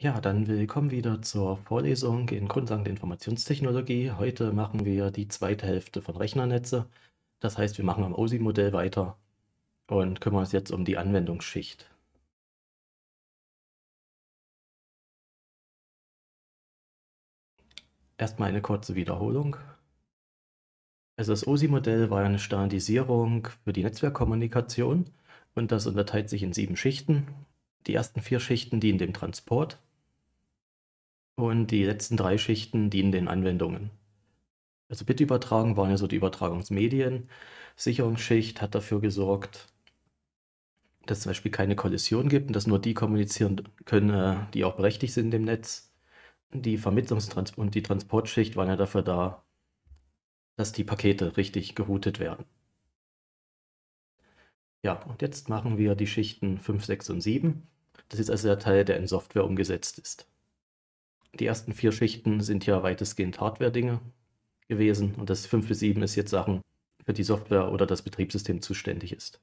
Ja, dann willkommen wieder zur Vorlesung in Grundlagen der Informationstechnologie. Heute machen wir die zweite Hälfte von Rechnernetze. Das heißt, wir machen am OSI-Modell weiter und kümmern uns jetzt um die Anwendungsschicht. Erstmal eine kurze Wiederholung. Also das OSI-Modell war eine Standardisierung für die Netzwerkkommunikation und das unterteilt sich in sieben Schichten. Die ersten vier Schichten dienen dem Transport, und die letzten drei Schichten dienen den Anwendungen. Also Bitübertragung waren ja so die Übertragungsmedien. Sicherungsschicht hat dafür gesorgt, dass zum Beispiel keine Kollision gibt und dass nur die kommunizieren können, äh, die auch berechtigt sind im Netz. Die Vermittlungstrans und die Transportschicht waren ja dafür da, dass die Pakete richtig geroutet werden. Ja, und jetzt machen wir die Schichten 5, 6 und 7. Das ist also der Teil, der in Software umgesetzt ist. Die ersten vier Schichten sind ja weitestgehend Hardware-Dinge gewesen und das 5 bis 7 ist jetzt Sachen, für die Software oder das Betriebssystem zuständig ist.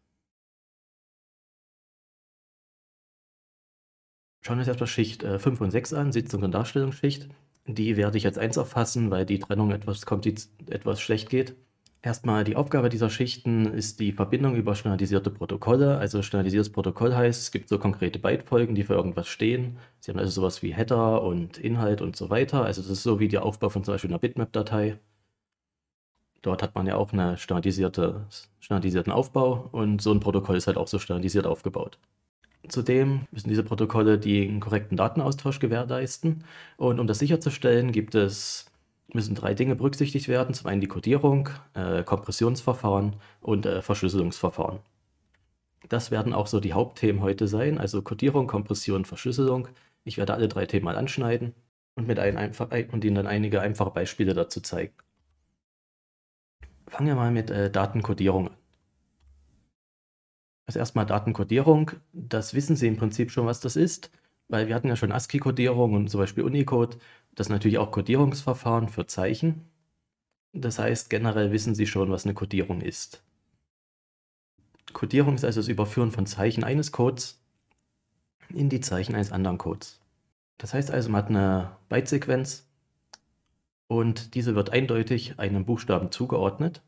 Schauen wir uns erstmal Schicht äh, 5 und 6 an, Sitzung und Darstellungsschicht. Die werde ich als 1 erfassen, weil die Trennung etwas, etwas schlecht geht. Erstmal die Aufgabe dieser Schichten ist die Verbindung über standardisierte Protokolle. Also standardisiertes Protokoll heißt, es gibt so konkrete Bytefolgen, die für irgendwas stehen. Sie haben also sowas wie Header und Inhalt und so weiter. Also es ist so wie der Aufbau von zum Beispiel einer Bitmap-Datei. Dort hat man ja auch einen standardisierte, standardisierten Aufbau und so ein Protokoll ist halt auch so standardisiert aufgebaut. Zudem müssen diese Protokolle den korrekten Datenaustausch gewährleisten und um das sicherzustellen, gibt es müssen drei Dinge berücksichtigt werden. Zum einen die Codierung, äh, Kompressionsverfahren und äh, Verschlüsselungsverfahren. Das werden auch so die Hauptthemen heute sein, also Codierung, Kompression, Verschlüsselung. Ich werde alle drei Themen mal anschneiden und, mit ein, einfach, und Ihnen dann einige einfache Beispiele dazu zeigen. Fangen wir mal mit äh, Datenkodierung an. Also erstmal Datenkodierung. Das wissen Sie im Prinzip schon, was das ist, weil wir hatten ja schon ASCII-Kodierung und zum Beispiel Unicode. Das ist natürlich auch Codierungsverfahren für Zeichen. Das heißt, generell wissen Sie schon, was eine Codierung ist. Codierung ist also das Überführen von Zeichen eines Codes in die Zeichen eines anderen Codes. Das heißt also, man hat eine Byte-Sequenz und diese wird eindeutig einem Buchstaben zugeordnet.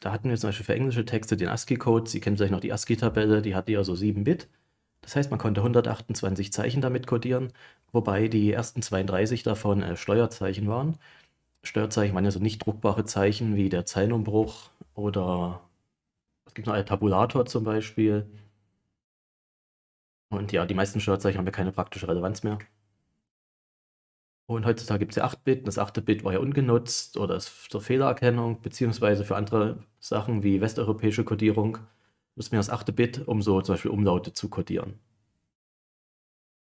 Da hatten wir zum Beispiel für englische Texte den ASCII-Code. Sie kennen vielleicht noch die ASCII-Tabelle, die hatte ja so 7 Bit. Das heißt, man konnte 128 Zeichen damit codieren, wobei die ersten 32 davon äh, Steuerzeichen waren. Steuerzeichen waren ja so nicht druckbare Zeichen wie der Zeilenumbruch oder es gibt noch einen Tabulator zum Beispiel. Und ja, die meisten Steuerzeichen haben ja keine praktische Relevanz mehr. Und heutzutage gibt es ja 8-Bit. Das 8-Bit war ja ungenutzt oder ist zur Fehlererkennung, beziehungsweise für andere Sachen wie westeuropäische Codierung müssen mir das 8. Bit, um so zum Beispiel Umlaute zu codieren.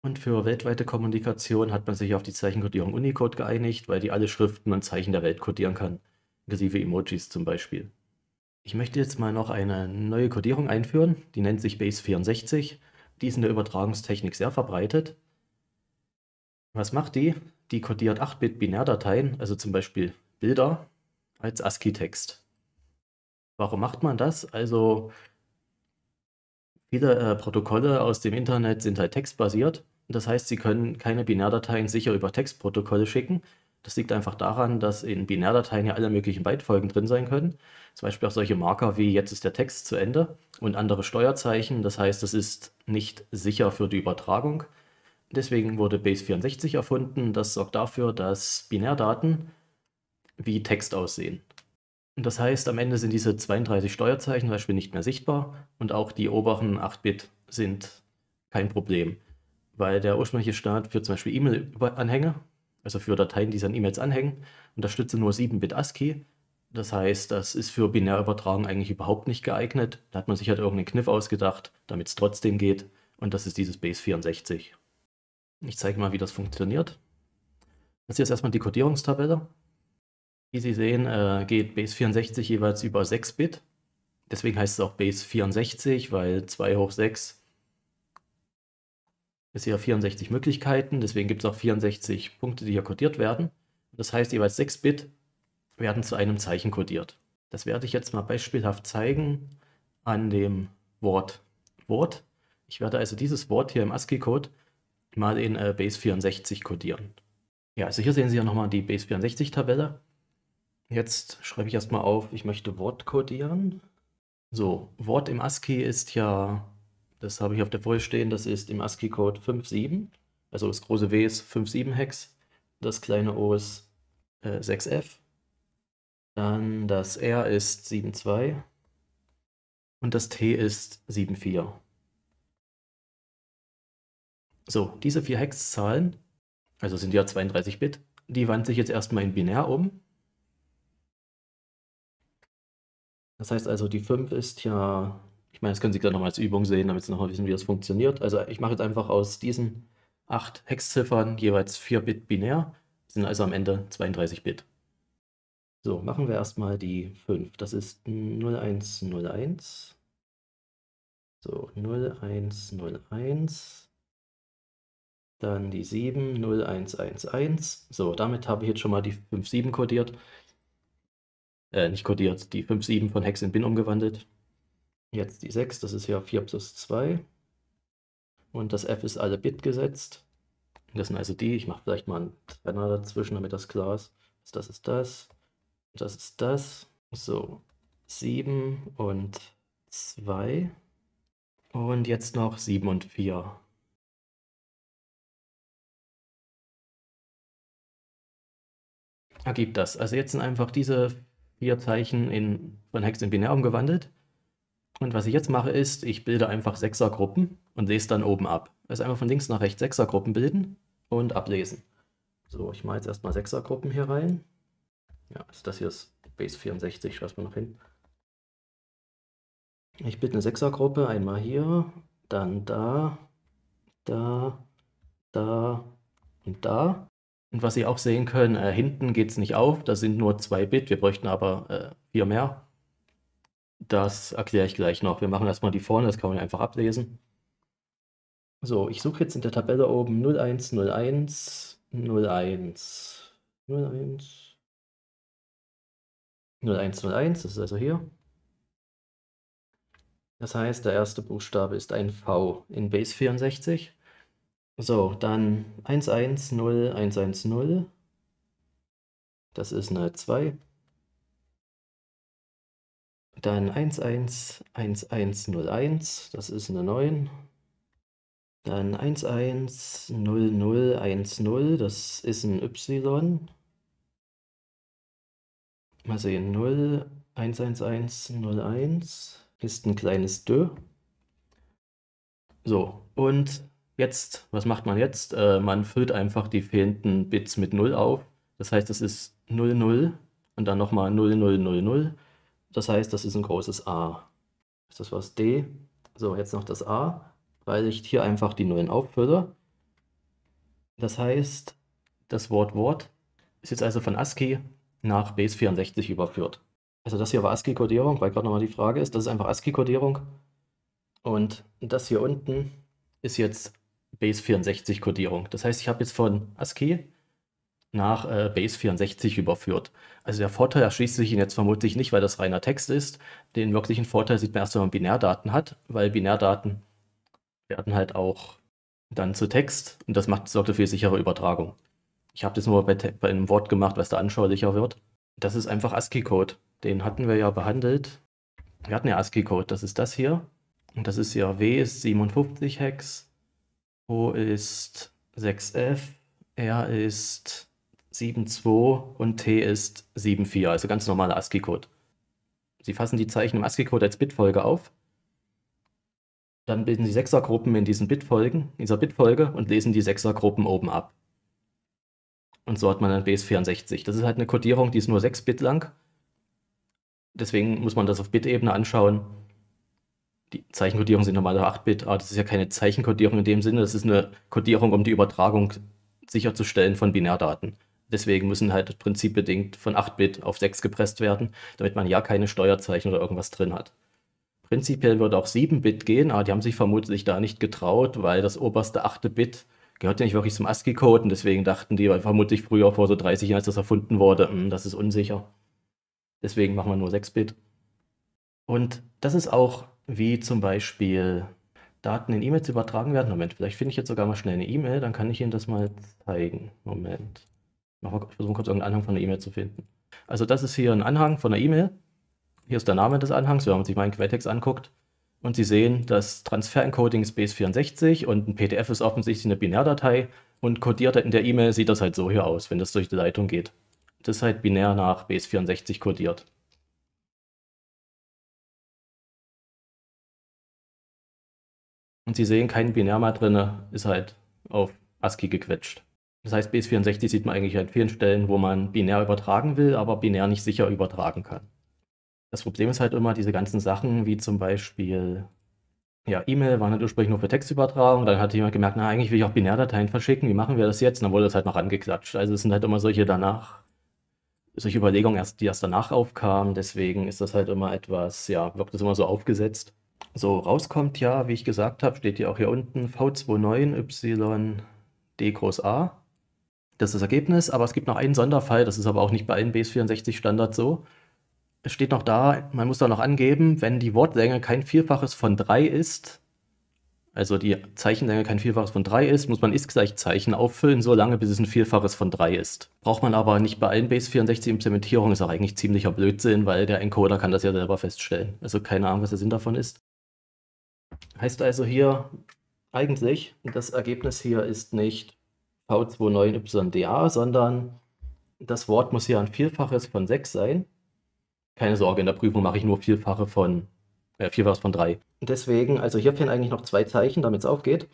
Und für weltweite Kommunikation hat man sich auf die Zeichenkodierung Unicode geeinigt, weil die alle Schriften und Zeichen der Welt codieren kann, inklusive Emojis zum Beispiel. Ich möchte jetzt mal noch eine neue Kodierung einführen, die nennt sich Base 64. Die ist in der Übertragungstechnik sehr verbreitet. Was macht die? Die kodiert 8-Bit-Binärdateien, also zum Beispiel Bilder, als ASCII-Text. Warum macht man das? Also Viele äh, Protokolle aus dem Internet sind halt textbasiert. Das heißt, Sie können keine Binärdateien sicher über Textprotokolle schicken. Das liegt einfach daran, dass in Binärdateien ja alle möglichen Bytefolgen drin sein können. Zum Beispiel auch solche Marker wie jetzt ist der Text zu Ende und andere Steuerzeichen. Das heißt, es ist nicht sicher für die Übertragung. Deswegen wurde Base64 erfunden. Das sorgt dafür, dass Binärdaten wie Text aussehen. Und das heißt, am Ende sind diese 32 Steuerzeichen zum Beispiel nicht mehr sichtbar und auch die oberen 8-Bit sind kein Problem, weil der ursprüngliche Start für zum Beispiel E-Mail-Anhänge, also für Dateien, die sich an E-Mails anhängen, unterstützt nur 7-Bit ASCII. Das heißt, das ist für Binärübertragung eigentlich überhaupt nicht geeignet. Da hat man sich halt irgendeinen Kniff ausgedacht, damit es trotzdem geht. Und das ist dieses Base 64. Ich zeige mal, wie das funktioniert. Das hier ist erstmal die Codierungstabelle. Wie Sie sehen, äh, geht Base 64 jeweils über 6 Bit. Deswegen heißt es auch Base 64, weil 2 hoch 6 ist ja 64 Möglichkeiten. Deswegen gibt es auch 64 Punkte, die hier kodiert werden. Das heißt, jeweils 6 Bit werden zu einem Zeichen kodiert. Das werde ich jetzt mal beispielhaft zeigen an dem Wort Wort. Ich werde also dieses Wort hier im ASCII-Code mal in äh, Base 64 kodieren. Ja, also hier sehen Sie ja nochmal die Base 64-Tabelle. Jetzt schreibe ich erstmal auf, ich möchte Wort codieren. So, Wort im ASCII ist ja, das habe ich auf der Folie stehen, das ist im ASCII-Code 57. Also das große W ist 57-Hex, das kleine O ist äh, 6F. Dann das R ist 7,2 und das T ist 7,4. So, diese vier Hexzahlen, also sind ja 32 Bit, die wandeln sich jetzt erstmal in binär um. Das heißt also, die 5 ist ja, ich meine, das können Sie gleich nochmal als Übung sehen, damit Sie nochmal wissen, wie das funktioniert. Also ich mache jetzt einfach aus diesen 8 Hexziffern jeweils 4 Bit binär, sind also am Ende 32 Bit. So, machen wir erstmal die 5. Das ist 0101. So, 0101. Dann die 7, 0111. So, damit habe ich jetzt schon mal die 5, 7 kodiert äh, nicht kodiert, die 5-7 von Hex in Bin umgewandelt. Jetzt die 6, das ist ja 4 plus 2. Und das F ist alle Bit gesetzt. Das sind also die. Ich mache vielleicht mal einen Trenner dazwischen, damit das klar ist. Das ist das. Das ist das. So, 7 und 2. Und jetzt noch 7 und 4. Ergibt das. Also jetzt sind einfach diese vier Zeichen in, von Hex in Binär umgewandelt. Und was ich jetzt mache ist, ich bilde einfach Sechsergruppen und lese dann oben ab. Also einmal von links nach rechts Sechsergruppen bilden und ablesen. So, ich mache jetzt erstmal Sechsergruppen hier rein. Ja, also das hier ist Base 64, schreibe schreibt man noch hin. Ich bilde eine Sechsergruppe, einmal hier, dann da, da, da und da. Und was Sie auch sehen können, äh, hinten geht es nicht auf, da sind nur zwei Bit, wir bräuchten aber 4 äh, mehr. Das erkläre ich gleich noch. Wir machen erstmal die vorne, das kann man einfach ablesen. So, ich suche jetzt in der Tabelle oben 01, 01, 01, 01, 01, 01, das ist also hier. Das heißt, der erste Buchstabe ist ein V in Base 64. So, dann 110, 110. Das ist eine 2. Dann 111101, das ist eine 9. Dann 110010, das ist ein Y. Mal sehen, 0, 11101 ist ein kleines D. So, und Jetzt, was macht man jetzt? Äh, man füllt einfach die fehlenden Bits mit 0 auf. Das heißt, das ist 0, 0 und dann nochmal 0, 0, 0, 0. Das heißt, das ist ein großes A. Ist das was D? So, jetzt noch das A, weil ich hier einfach die Nullen auffülle. Das heißt, das Wort Wort ist jetzt also von ASCII nach Base64 überführt. Also das hier war ascii kodierung weil gerade nochmal die Frage ist, das ist einfach ascii kodierung Und das hier unten ist jetzt Base64-Codierung. Das heißt, ich habe jetzt von ASCII nach äh, Base64 überführt. Also der Vorteil erschließt sich Ihnen jetzt vermutlich nicht, weil das reiner Text ist. Den wirklichen Vorteil sieht man erst, wenn man Binärdaten hat, weil Binärdaten werden halt auch dann zu Text und das macht, sorgt für sichere Übertragung. Ich habe das nur bei, bei, einem Wort gemacht, was da anschaulicher wird. Das ist einfach ASCII-Code. Den hatten wir ja behandelt. Wir hatten ja ASCII-Code. Das ist das hier. Und das ist ja W 57 Hex. O ist 6F, R ist 7.2 und T ist 7.4, also ganz normaler ASCII-Code. Sie fassen die Zeichen im ASCII-Code als Bitfolge auf. Dann bilden Sie Sechsergruppen in diesen Bitfolgen, dieser Bitfolge und lesen die Sechsergruppen oben ab. Und so hat man dann BS64. Das ist halt eine Codierung, die ist nur 6 Bit lang. Deswegen muss man das auf Bit-Ebene anschauen die Zeichenkodierung sind normale 8-Bit, aber das ist ja keine Zeichenkodierung in dem Sinne, das ist eine Kodierung, um die Übertragung sicherzustellen von Binärdaten. Deswegen müssen halt prinzipbedingt von 8-Bit auf 6 gepresst werden, damit man ja keine Steuerzeichen oder irgendwas drin hat. Prinzipiell würde auch 7-Bit gehen, aber die haben sich vermutlich da nicht getraut, weil das oberste 8. Bit gehört ja nicht wirklich zum ASCII-Code und deswegen dachten die weil vermutlich früher vor so 30 Jahren, als das erfunden wurde, hm, das ist unsicher. Deswegen machen wir nur 6-Bit. Und das ist auch, wie zum Beispiel Daten in E-Mails übertragen werden. Moment, vielleicht finde ich jetzt sogar mal schnell eine E-Mail, dann kann ich Ihnen das mal zeigen. Moment. Ich versuche kurz irgendeinen Anhang von einer E-Mail zu finden. Also das ist hier ein Anhang von einer E-Mail. Hier ist der Name des Anhangs, wenn man sich meinen Quelltext anguckt. Und Sie sehen, das Transfer-Encoding ist Base64 und ein PDF ist offensichtlich eine Binärdatei. Und codiert in der E-Mail sieht das halt so hier aus, wenn das durch die Leitung geht. Das ist halt binär nach Base64 codiert. Und Sie sehen, kein Binär mehr drin, ist halt auf ASCII gequetscht. Das heißt, BS64 sieht man eigentlich an vielen Stellen, wo man binär übertragen will, aber binär nicht sicher übertragen kann. Das Problem ist halt immer, diese ganzen Sachen, wie zum Beispiel, ja, E-Mail waren halt ursprünglich nur für Textübertragung, dann hat jemand gemerkt, na, eigentlich will ich auch Binärdateien verschicken, wie machen wir das jetzt? Und dann wurde das halt noch angeklatscht. Also es sind halt immer solche danach, solche Überlegungen, erst, die erst danach aufkamen, deswegen ist das halt immer etwas, ja, wirkt das immer so aufgesetzt. So, rauskommt ja, wie ich gesagt habe, steht ja auch hier unten V29YD groß A. Das ist das Ergebnis, aber es gibt noch einen Sonderfall, das ist aber auch nicht bei allen BS64 Standards so. Es steht noch da, man muss da noch angeben, wenn die Wortlänge kein Vielfaches von 3 ist, also die Zeichenlänge kein Vielfaches von 3 ist, muss man ist gleich Zeichen auffüllen, solange bis es ein Vielfaches von 3 ist. Braucht man aber nicht bei allen Base64-Implementierungen, ist auch eigentlich ziemlicher Blödsinn, weil der Encoder kann das ja selber feststellen. Also keine Ahnung, was der Sinn davon ist. Heißt also hier eigentlich, das Ergebnis hier ist nicht V29YDA, sondern das Wort muss hier ein Vielfaches von 6 sein. Keine Sorge, in der Prüfung mache ich nur Vielfache von, äh, Vielfaches von 3. Deswegen, also hier fehlen eigentlich noch zwei Zeichen, damit es aufgeht.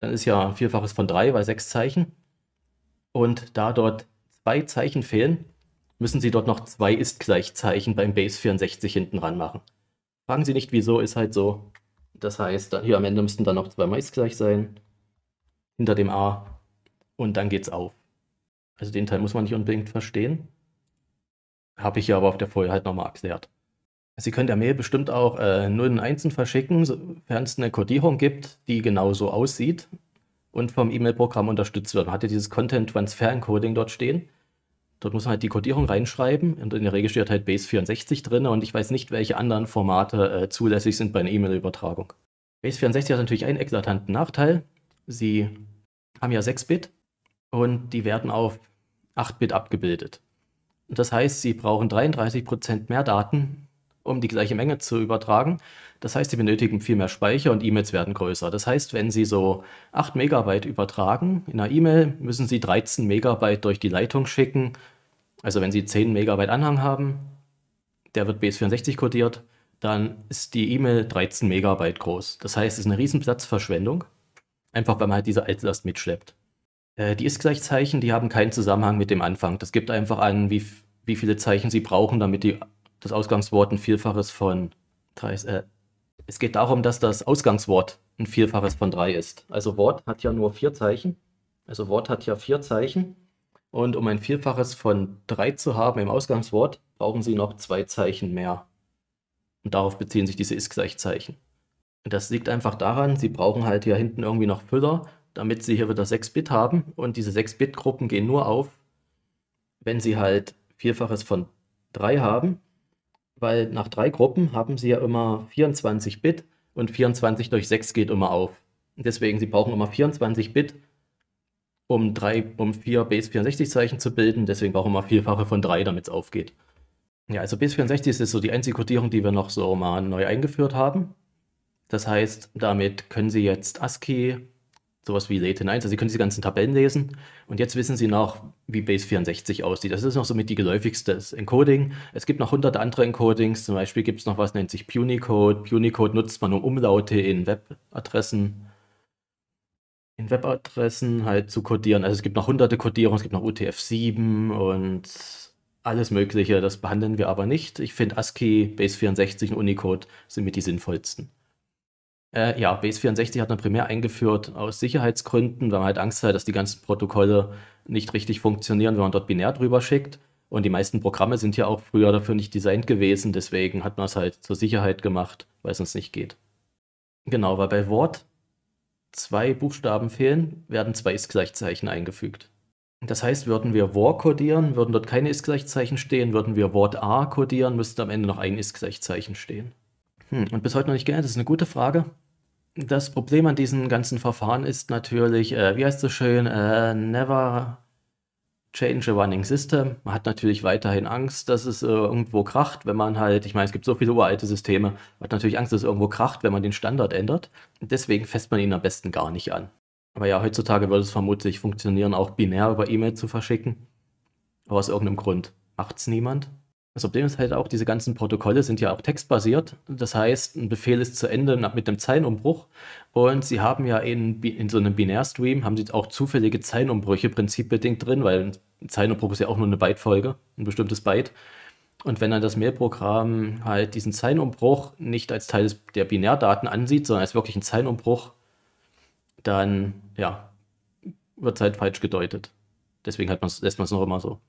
Dann ist ja ein Vielfaches von 3 weil 6 Zeichen. Und da dort zwei Zeichen fehlen, müssen Sie dort noch zwei Ist-Gleichzeichen beim Base 64 hinten ran machen. Fragen Sie nicht, wieso, ist halt so. Das heißt, hier am Ende müssten dann noch zwei Mais gleich sein. Hinter dem A. Und dann geht's auf. Also den Teil muss man nicht unbedingt verstehen. Habe ich hier aber auf der Folie halt nochmal erklärt. Sie können der Mail bestimmt auch äh, und 1 verschicken, sofern es eine Codierung gibt, die genauso aussieht und vom E-Mail-Programm unterstützt wird. Man hatte dieses Content Transfer Encoding dort stehen. Dort muss man halt die Codierung reinschreiben und in der Regel steht halt Base 64 drin und ich weiß nicht, welche anderen Formate äh, zulässig sind bei einer E-Mail-Übertragung. Base 64 hat natürlich einen eklatanten Nachteil. Sie haben ja 6-Bit und die werden auf 8-Bit abgebildet. Das heißt, sie brauchen 33% mehr Daten, um die gleiche Menge zu übertragen. Das heißt, sie benötigen viel mehr Speicher und E-Mails werden größer. Das heißt, wenn sie so 8 Megabyte übertragen in einer E-Mail, müssen sie 13 Megabyte durch die Leitung schicken. Also wenn sie 10 Megabyte Anhang haben, der wird BS64 kodiert, dann ist die E-Mail 13 Megabyte groß. Das heißt, es ist eine riesen Platzverschwendung, einfach weil man halt diese Altlast mitschleppt. Äh, die Ist-Gleichzeichen, die haben keinen Zusammenhang mit dem Anfang. Das gibt einfach an, wie, wie viele Zeichen sie brauchen, damit die das Ausgangswort ein Vielfaches von 3 ist. Äh, es geht darum, dass das Ausgangswort ein Vielfaches von 3 ist. Also Wort hat ja nur vier Zeichen. Also Wort hat ja vier Zeichen. Und um ein Vielfaches von 3 zu haben im Ausgangswort, brauchen Sie noch zwei Zeichen mehr. Und darauf beziehen sich diese Ist-Gleich-Zeichen. Und das liegt einfach daran, Sie brauchen halt hier hinten irgendwie noch Füller, damit Sie hier wieder 6-Bit haben. Und diese 6-Bit-Gruppen gehen nur auf, wenn Sie halt Vielfaches von 3 haben weil nach drei Gruppen haben sie ja immer 24 Bit und 24 durch 6 geht immer auf. Deswegen, sie brauchen immer 24 Bit, um, drei, um vier Base64-Zeichen zu bilden. Deswegen brauchen wir Vielfache von drei, damit es aufgeht. Ja, also Base64 ist so die einzige Codierung, die wir noch so mal neu eingeführt haben. Das heißt, damit können Sie jetzt ASCII sowas wie Late 1. Also Sie können diese ganzen Tabellen lesen und jetzt wissen Sie noch, wie Base64 aussieht. Also, das ist noch somit die geläufigste das Encoding. Es gibt noch hunderte andere Encodings, zum Beispiel gibt es noch was, nennt sich Punicode. Punicode nutzt man um Umlaute in Webadressen in Webadressen halt zu codieren. Also es gibt noch hunderte Kodierungen, es gibt noch UTF-7 und alles Mögliche. Das behandeln wir aber nicht. Ich finde ASCII, Base64 und Unicode sind mit die sinnvollsten. Äh, ja, Base64 hat man primär eingeführt aus Sicherheitsgründen, weil man halt Angst hat, dass die ganzen Protokolle nicht richtig funktionieren, wenn man dort binär drüber schickt. Und die meisten Programme sind ja auch früher dafür nicht designt gewesen, deswegen hat man es halt zur Sicherheit gemacht, weil es uns nicht geht. Genau, weil bei Wort zwei Buchstaben fehlen, werden zwei Ist-Gleichzeichen eingefügt. Das heißt, würden wir War codieren, würden dort keine Ist-Gleichzeichen stehen, würden wir Wort A codieren, müsste am Ende noch ein Ist-Gleichzeichen stehen. Hm, und bis heute noch nicht geändert, das ist eine gute Frage. Das Problem an diesen ganzen Verfahren ist natürlich, äh, wie heißt es schön, äh, never change a running system. Man hat natürlich weiterhin Angst, dass es äh, irgendwo kracht, wenn man halt, ich meine, es gibt so viele uralte Systeme, man hat natürlich Angst, dass es irgendwo kracht, wenn man den Standard ändert. Deswegen fässt man ihn am besten gar nicht an. Aber ja, heutzutage würde es vermutlich funktionieren, auch binär über E-Mail zu verschicken. Aber aus irgendeinem Grund macht es niemand. Das Problem ist halt auch, diese ganzen Protokolle sind ja auch textbasiert. Das heißt, ein Befehl ist zu Ende mit einem Zeilenumbruch. Und sie haben ja in, in so einem Binärstream haben sie auch zufällige Zeilenumbrüche prinzipbedingt drin, weil ein Zeilenumbruch ist ja auch nur eine Bytefolge, ein bestimmtes Byte. Und wenn dann das Mailprogramm halt diesen Zeilenumbruch nicht als Teil der Binärdaten ansieht, sondern als wirklich einen Zeilenumbruch, dann ja, wird es halt falsch gedeutet. Deswegen hat lässt man es noch immer so.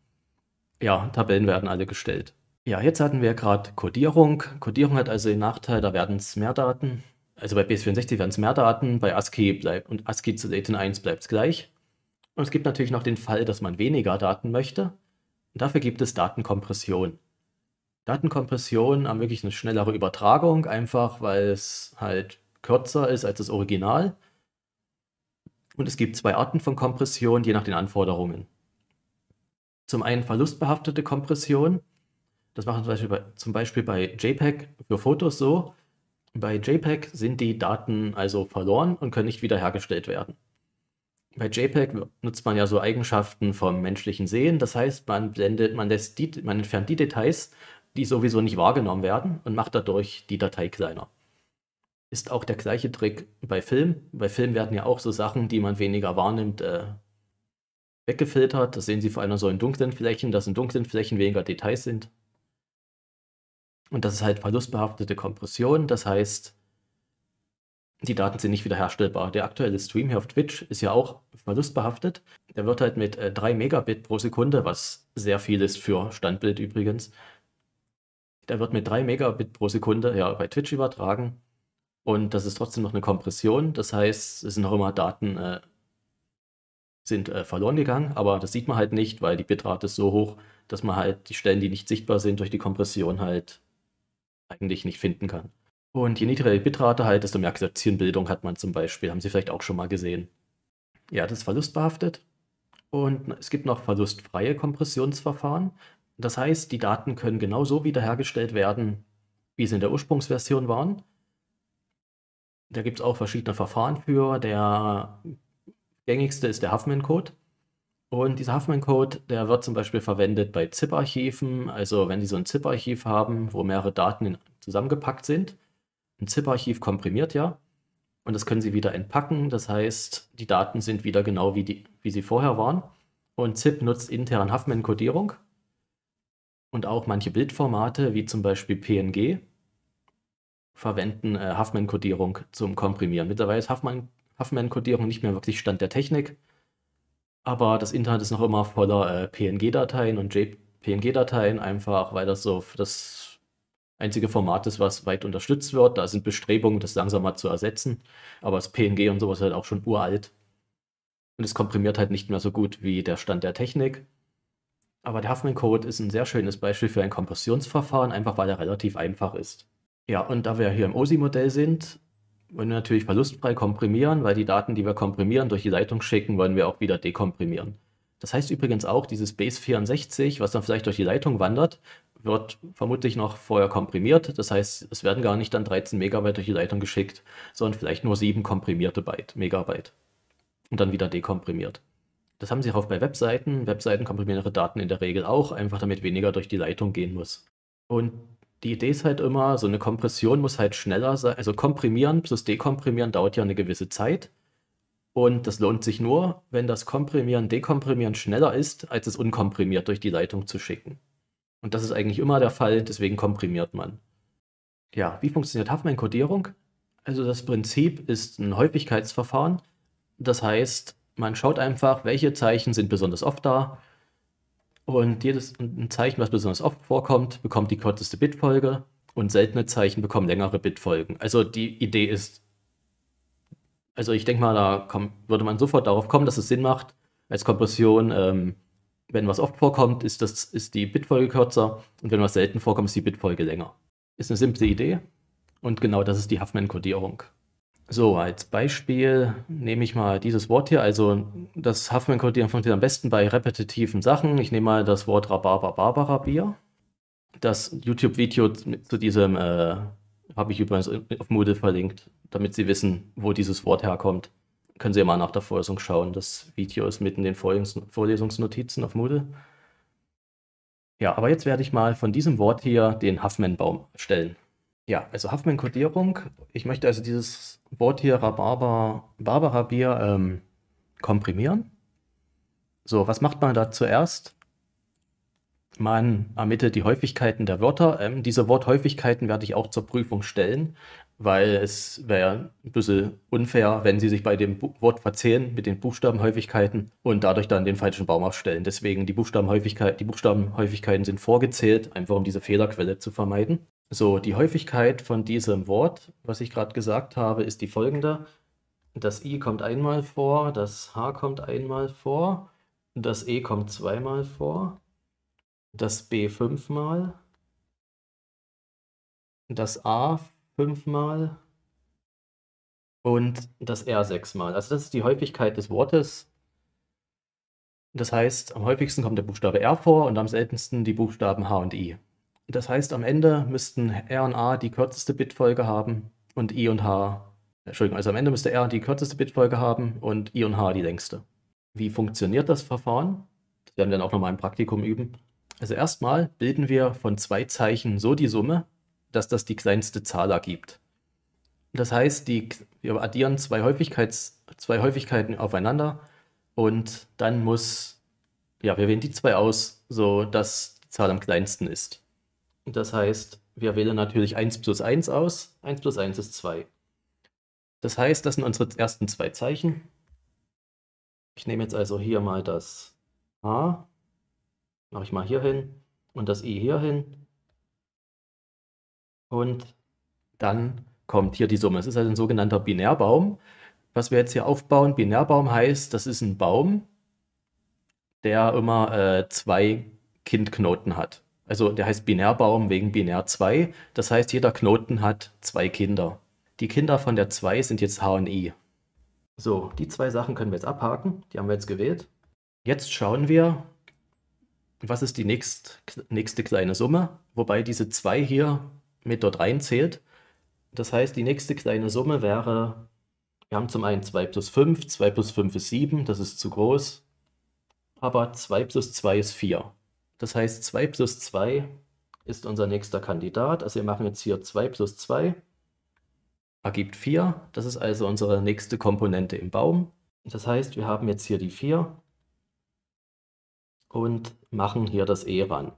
Ja, Tabellen werden alle gestellt. Ja, jetzt hatten wir gerade Codierung. Codierung hat also den Nachteil, da werden es mehr Daten. Also bei BS64 werden es mehr Daten, bei ASCII bleibt und ASCII zu Dayton 1 bleibt es gleich. Und es gibt natürlich noch den Fall, dass man weniger Daten möchte. Und dafür gibt es Datenkompression. Datenkompression ermöglicht ähm, eine schnellere Übertragung, einfach weil es halt kürzer ist als das Original. Und es gibt zwei Arten von Kompression, je nach den Anforderungen. Zum einen verlustbehaftete Kompression. Das machen zum Beispiel bei, zum Beispiel bei JPEG für Fotos so. Bei JPEG sind die Daten also verloren und können nicht wiederhergestellt werden. Bei JPEG nutzt man ja so Eigenschaften vom menschlichen Sehen. Das heißt, man blendet, man lässt die, man entfernt die Details, die sowieso nicht wahrgenommen werden und macht dadurch die Datei kleiner. Ist auch der gleiche Trick bei Film. Bei Film werden ja auch so Sachen, die man weniger wahrnimmt, äh, weggefiltert. Das sehen Sie vor allem so in dunklen Flächen, dass in dunklen Flächen weniger Details sind. Und das ist halt verlustbehaftete Kompression. Das heißt, die Daten sind nicht wiederherstellbar. Der aktuelle Stream hier auf Twitch ist ja auch verlustbehaftet. Der wird halt mit 3 äh, Megabit pro Sekunde, was sehr viel ist für Standbild übrigens, der wird mit 3 Megabit pro Sekunde ja, bei Twitch übertragen. Und das ist trotzdem noch eine Kompression. Das heißt, es sind noch immer Daten äh, sind äh, verloren gegangen, aber das sieht man halt nicht, weil die Bitrate ist so hoch, dass man halt die Stellen, die nicht sichtbar sind, durch die Kompression halt eigentlich nicht finden kann. Und je niedriger die Bitrate halt, desto mehr Akzeptierenbildung hat man zum Beispiel. Haben Sie vielleicht auch schon mal gesehen. Ja, das ist verlustbehaftet. Und es gibt noch verlustfreie Kompressionsverfahren. Das heißt, die Daten können genauso wiederhergestellt werden, wie sie in der Ursprungsversion waren. Da gibt es auch verschiedene Verfahren für. Der gängigste ist der Huffman-Code. Und dieser Huffman-Code, der wird zum Beispiel verwendet bei ZIP-Archiven. Also wenn Sie so ein ZIP-Archiv haben, wo mehrere Daten zusammengepackt sind. Ein ZIP-Archiv komprimiert ja. Und das können Sie wieder entpacken. Das heißt, die Daten sind wieder genau wie, die, wie sie vorher waren. Und ZIP nutzt intern Huffman-Codierung und auch manche Bildformate, wie zum Beispiel PNG, verwenden äh, Huffman-Codierung zum Komprimieren. Mittlerweile ist Huffman-Codierung nicht mehr wirklich Stand der Technik. Aber das Internet ist noch immer voller äh, PNG-Dateien und JPNG-Dateien, einfach weil das so das einzige Format ist, was weit unterstützt wird. Da sind Bestrebungen, das langsamer zu ersetzen. Aber das PNG und sowas ist halt auch schon uralt. Und es komprimiert halt nicht mehr so gut wie der Stand der Technik. Aber der Huffman-Code ist ein sehr schönes Beispiel für ein Kompressionsverfahren, einfach weil er relativ einfach ist. Ja, und da wir hier im OSI-Modell sind, wollen wir natürlich verlustfrei komprimieren, weil die Daten, die wir komprimieren, durch die Leitung schicken, wollen wir auch wieder dekomprimieren. Das heißt übrigens auch, dieses Base 64, was dann vielleicht durch die Leitung wandert, wird vermutlich noch vorher komprimiert. Das heißt, es werden gar nicht dann 13 Megabyte durch die Leitung geschickt, sondern vielleicht nur 7 komprimierte Byte, Megabyte. Und dann wieder dekomprimiert. Das haben sie auch bei Webseiten. Webseiten komprimieren ihre Daten in der Regel auch, einfach damit weniger durch die Leitung gehen muss. Und die Idee ist halt immer, so eine Kompression muss halt schneller sein. Also komprimieren plus dekomprimieren dauert ja eine gewisse Zeit. Und das lohnt sich nur, wenn das Komprimieren, Dekomprimieren schneller ist, als es unkomprimiert durch die Leitung zu schicken. Und das ist eigentlich immer der Fall, deswegen komprimiert man. Ja, wie funktioniert Huffman-Kodierung? Also das Prinzip ist ein Häufigkeitsverfahren. Das heißt, man schaut einfach, welche Zeichen sind besonders oft da und jedes Zeichen, was besonders oft vorkommt, bekommt die kürzeste Bitfolge und seltene Zeichen bekommen längere Bitfolgen. Also die Idee ist, also ich denke mal, da kommt, würde man sofort darauf kommen, dass es Sinn macht, als Kompression, ähm, wenn was oft vorkommt, ist, das, ist die Bitfolge kürzer und wenn was selten vorkommt, ist die Bitfolge länger. Ist eine simple Idee und genau das ist die Huffman-Kodierung. So, als Beispiel nehme ich mal dieses Wort hier. Also das Huffman kodieren funktioniert am besten bei repetitiven Sachen. Ich nehme mal das Wort Rhabarber Barbara Bier. Das YouTube-Video zu diesem äh, habe ich übrigens auf Moodle verlinkt, damit Sie wissen, wo dieses Wort herkommt. Können Sie ja mal nach der Vorlesung schauen. Das Video ist mitten in den Vorlesungsnotizen auf Moodle. Ja, aber jetzt werde ich mal von diesem Wort hier den Huffman-Baum stellen. Ja, also huffman kodierung Ich möchte also dieses Wort hier Rhabarber, Barbara-Bier ähm, komprimieren. So, was macht man da zuerst? Man ermittelt die Häufigkeiten der Wörter. Ähm, diese Worthäufigkeiten werde ich auch zur Prüfung stellen, weil es wäre ein bisschen unfair, wenn Sie sich bei dem Bu Wort verzählen mit den Buchstabenhäufigkeiten und dadurch dann den falschen Baum aufstellen. Deswegen die, Buchstabenhäufigkeit, die Buchstabenhäufigkeiten sind vorgezählt, einfach um diese Fehlerquelle zu vermeiden. So, die Häufigkeit von diesem Wort, was ich gerade gesagt habe, ist die folgende. Das I kommt einmal vor, das H kommt einmal vor, das E kommt zweimal vor, das B fünfmal, das A fünfmal und das R sechsmal. Also das ist die Häufigkeit des Wortes. Das heißt, am häufigsten kommt der Buchstabe R vor und am seltensten die Buchstaben H und I. Das heißt, am Ende müssten R und A die kürzeste Bitfolge haben und I und H. Äh, Entschuldigung, also am Ende müsste R die kürzeste Bitfolge haben und I und H die längste. Wie funktioniert das Verfahren? Das werden wir dann auch nochmal im Praktikum üben. Also erstmal bilden wir von zwei Zeichen so die Summe, dass das die kleinste Zahl ergibt. Das heißt, die, wir addieren zwei, Häufigkeits, zwei Häufigkeiten aufeinander und dann muss, ja, wir wählen die zwei aus, sodass die Zahl am kleinsten ist. Das heißt, wir wählen natürlich 1 plus 1 aus. 1 plus 1 ist 2. Das heißt, das sind unsere ersten zwei Zeichen. Ich nehme jetzt also hier mal das A, mache ich mal hier hin und das I hier hin. Und dann kommt hier die Summe. Es ist also ein sogenannter Binärbaum. Was wir jetzt hier aufbauen, Binärbaum heißt, das ist ein Baum, der immer äh, zwei Kindknoten hat. Also der heißt Binärbaum wegen Binär 2. Das heißt, jeder Knoten hat zwei Kinder. Die Kinder von der 2 sind jetzt H und I. So, die zwei Sachen können wir jetzt abhaken. Die haben wir jetzt gewählt. Jetzt schauen wir, was ist die nächst, nächste kleine Summe. Wobei diese 2 hier mit dort reinzählt. Das heißt, die nächste kleine Summe wäre, wir haben zum einen 2 plus 5, 2 plus 5 ist 7, das ist zu groß. Aber 2 plus 2 ist 4. Das heißt, 2 plus 2 ist unser nächster Kandidat. Also wir machen jetzt hier 2 plus 2 ergibt 4. Das ist also unsere nächste Komponente im Baum. Das heißt, wir haben jetzt hier die 4 und machen hier das E ran.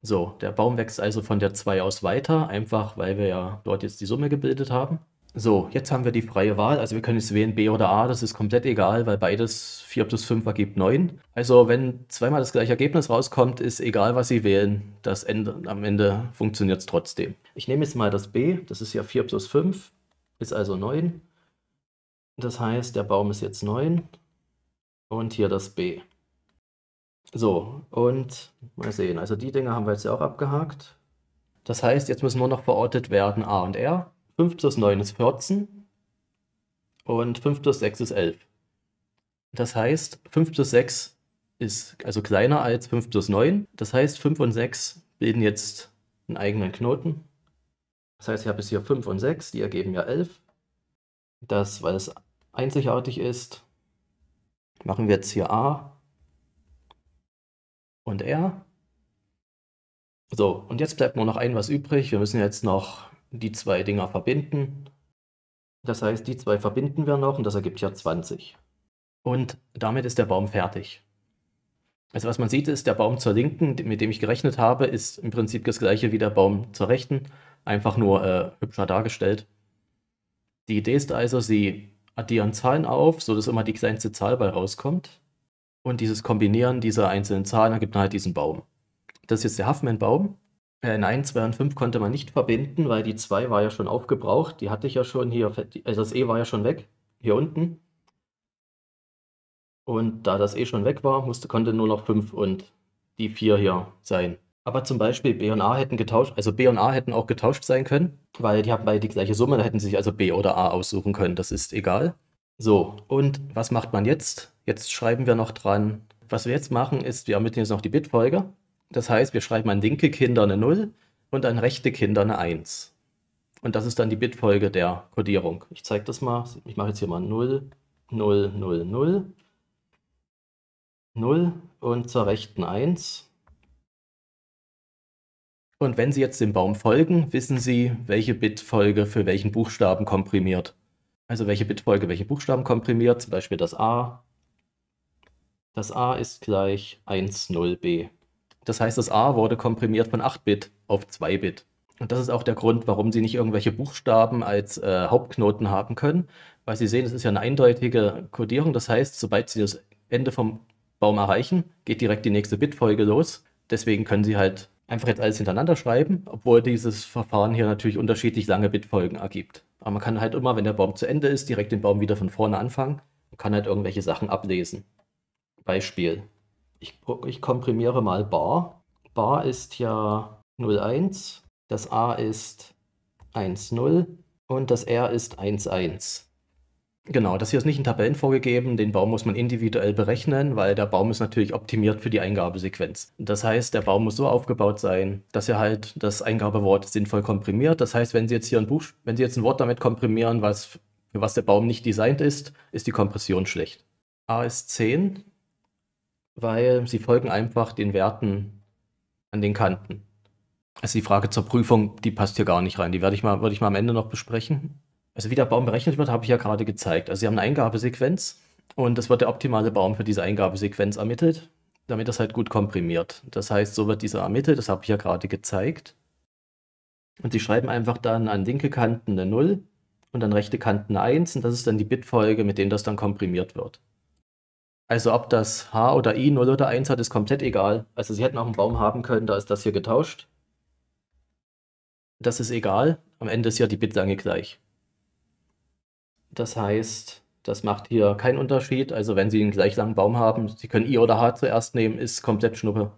So, der Baum wächst also von der 2 aus weiter, einfach weil wir ja dort jetzt die Summe gebildet haben. So, jetzt haben wir die freie Wahl. Also wir können jetzt wählen B oder A, das ist komplett egal, weil beides 4 plus 5 ergibt 9. Also wenn zweimal das gleiche Ergebnis rauskommt, ist egal, was Sie wählen. Das Ende, am Ende funktioniert es trotzdem. Ich nehme jetzt mal das B, das ist ja 4 plus 5, ist also 9. Das heißt, der Baum ist jetzt 9 und hier das B. So, und mal sehen, also die Dinge haben wir jetzt ja auch abgehakt. Das heißt, jetzt müssen nur noch verortet werden A und R. 5 plus 9 ist 14 und 5 plus 6 ist 11. Das heißt, 5 plus 6 ist also kleiner als 5 plus 9. Das heißt, 5 und 6 bilden jetzt einen eigenen Knoten. Das heißt, ich habe jetzt hier 5 und 6, die ergeben ja 11. Das, weil es einzigartig ist, machen wir jetzt hier A und R. So, und jetzt bleibt nur noch ein was übrig. Wir müssen jetzt noch die zwei Dinger verbinden. Das heißt, die zwei verbinden wir noch und das ergibt ja 20. Und damit ist der Baum fertig. Also was man sieht, ist der Baum zur Linken, mit dem ich gerechnet habe, ist im Prinzip das gleiche wie der Baum zur Rechten, einfach nur äh, hübscher dargestellt. Die Idee ist also, sie addieren Zahlen auf, sodass immer die kleinste Zahl bei rauskommt. Und dieses Kombinieren dieser einzelnen Zahlen ergibt dann halt diesen Baum. Das ist jetzt der Huffman-Baum. Äh, nein, 2 und 5 konnte man nicht verbinden, weil die 2 war ja schon aufgebraucht. Die hatte ich ja schon hier, also das E war ja schon weg, hier unten. Und da das E schon weg war, musste, konnte nur noch 5 und die 4 hier sein. Aber zum Beispiel B und A hätten getauscht, also B und A hätten auch getauscht sein können, weil die haben beide die gleiche Summe, da hätten sie sich also B oder A aussuchen können, das ist egal. So, und was macht man jetzt? Jetzt schreiben wir noch dran. Was wir jetzt machen, ist, wir ermitteln jetzt noch die Bitfolge das heißt, wir schreiben an linke Kinder eine 0 und an rechte Kinder eine 1. Und das ist dann die Bitfolge der Kodierung. Ich zeige das mal. Ich mache jetzt hier mal 0, 0, 0, 0, 0 und zur rechten 1. Und wenn Sie jetzt dem Baum folgen, wissen Sie, welche Bitfolge für welchen Buchstaben komprimiert. Also welche Bitfolge welche Buchstaben komprimiert, zum Beispiel das A. Das A ist gleich 1, 0, B. Das heißt, das A wurde komprimiert von 8-Bit auf 2-Bit. Und das ist auch der Grund, warum sie nicht irgendwelche Buchstaben als äh, Hauptknoten haben können, weil sie sehen, es ist ja eine eindeutige Codierung. Das heißt, sobald sie das Ende vom Baum erreichen, geht direkt die nächste Bitfolge los. Deswegen können sie halt einfach jetzt alles hintereinander schreiben, obwohl dieses Verfahren hier natürlich unterschiedlich lange Bitfolgen ergibt. Aber man kann halt immer, wenn der Baum zu Ende ist, direkt den Baum wieder von vorne anfangen und kann halt irgendwelche Sachen ablesen. Beispiel ich, ich komprimiere mal bar. Bar ist ja 01, das A ist 1,0 und das R ist 1,1. Genau, das hier ist nicht in Tabellen vorgegeben. Den Baum muss man individuell berechnen, weil der Baum ist natürlich optimiert für die Eingabesequenz. Das heißt, der Baum muss so aufgebaut sein, dass er halt das Eingabewort sinnvoll komprimiert. Das heißt, wenn Sie jetzt hier ein Buch, wenn Sie jetzt ein Wort damit komprimieren, was, für was der Baum nicht designt ist, ist die Kompression schlecht. A ist 10, weil sie folgen einfach den Werten an den Kanten. Also die Frage zur Prüfung, die passt hier gar nicht rein. Die werde ich mal, werde ich mal am Ende noch besprechen. Also wie der Baum berechnet wird, habe ich ja gerade gezeigt. Also sie haben eine Eingabesequenz und das wird der optimale Baum für diese Eingabesequenz ermittelt, damit das halt gut komprimiert. Das heißt, so wird dieser ermittelt, das habe ich ja gerade gezeigt. Und sie schreiben einfach dann an linke Kanten eine 0 und an rechte Kanten eine 1 und das ist dann die Bitfolge, mit denen das dann komprimiert wird. Also ob das H oder I 0 oder 1 hat, ist komplett egal. Also sie hätten auch einen Baum haben können, da ist das hier getauscht. Das ist egal. Am Ende ist ja die Bitlange gleich. Das heißt, das macht hier keinen Unterschied. Also wenn Sie einen gleich langen Baum haben, Sie können I oder H zuerst nehmen, ist komplett Schnuppe.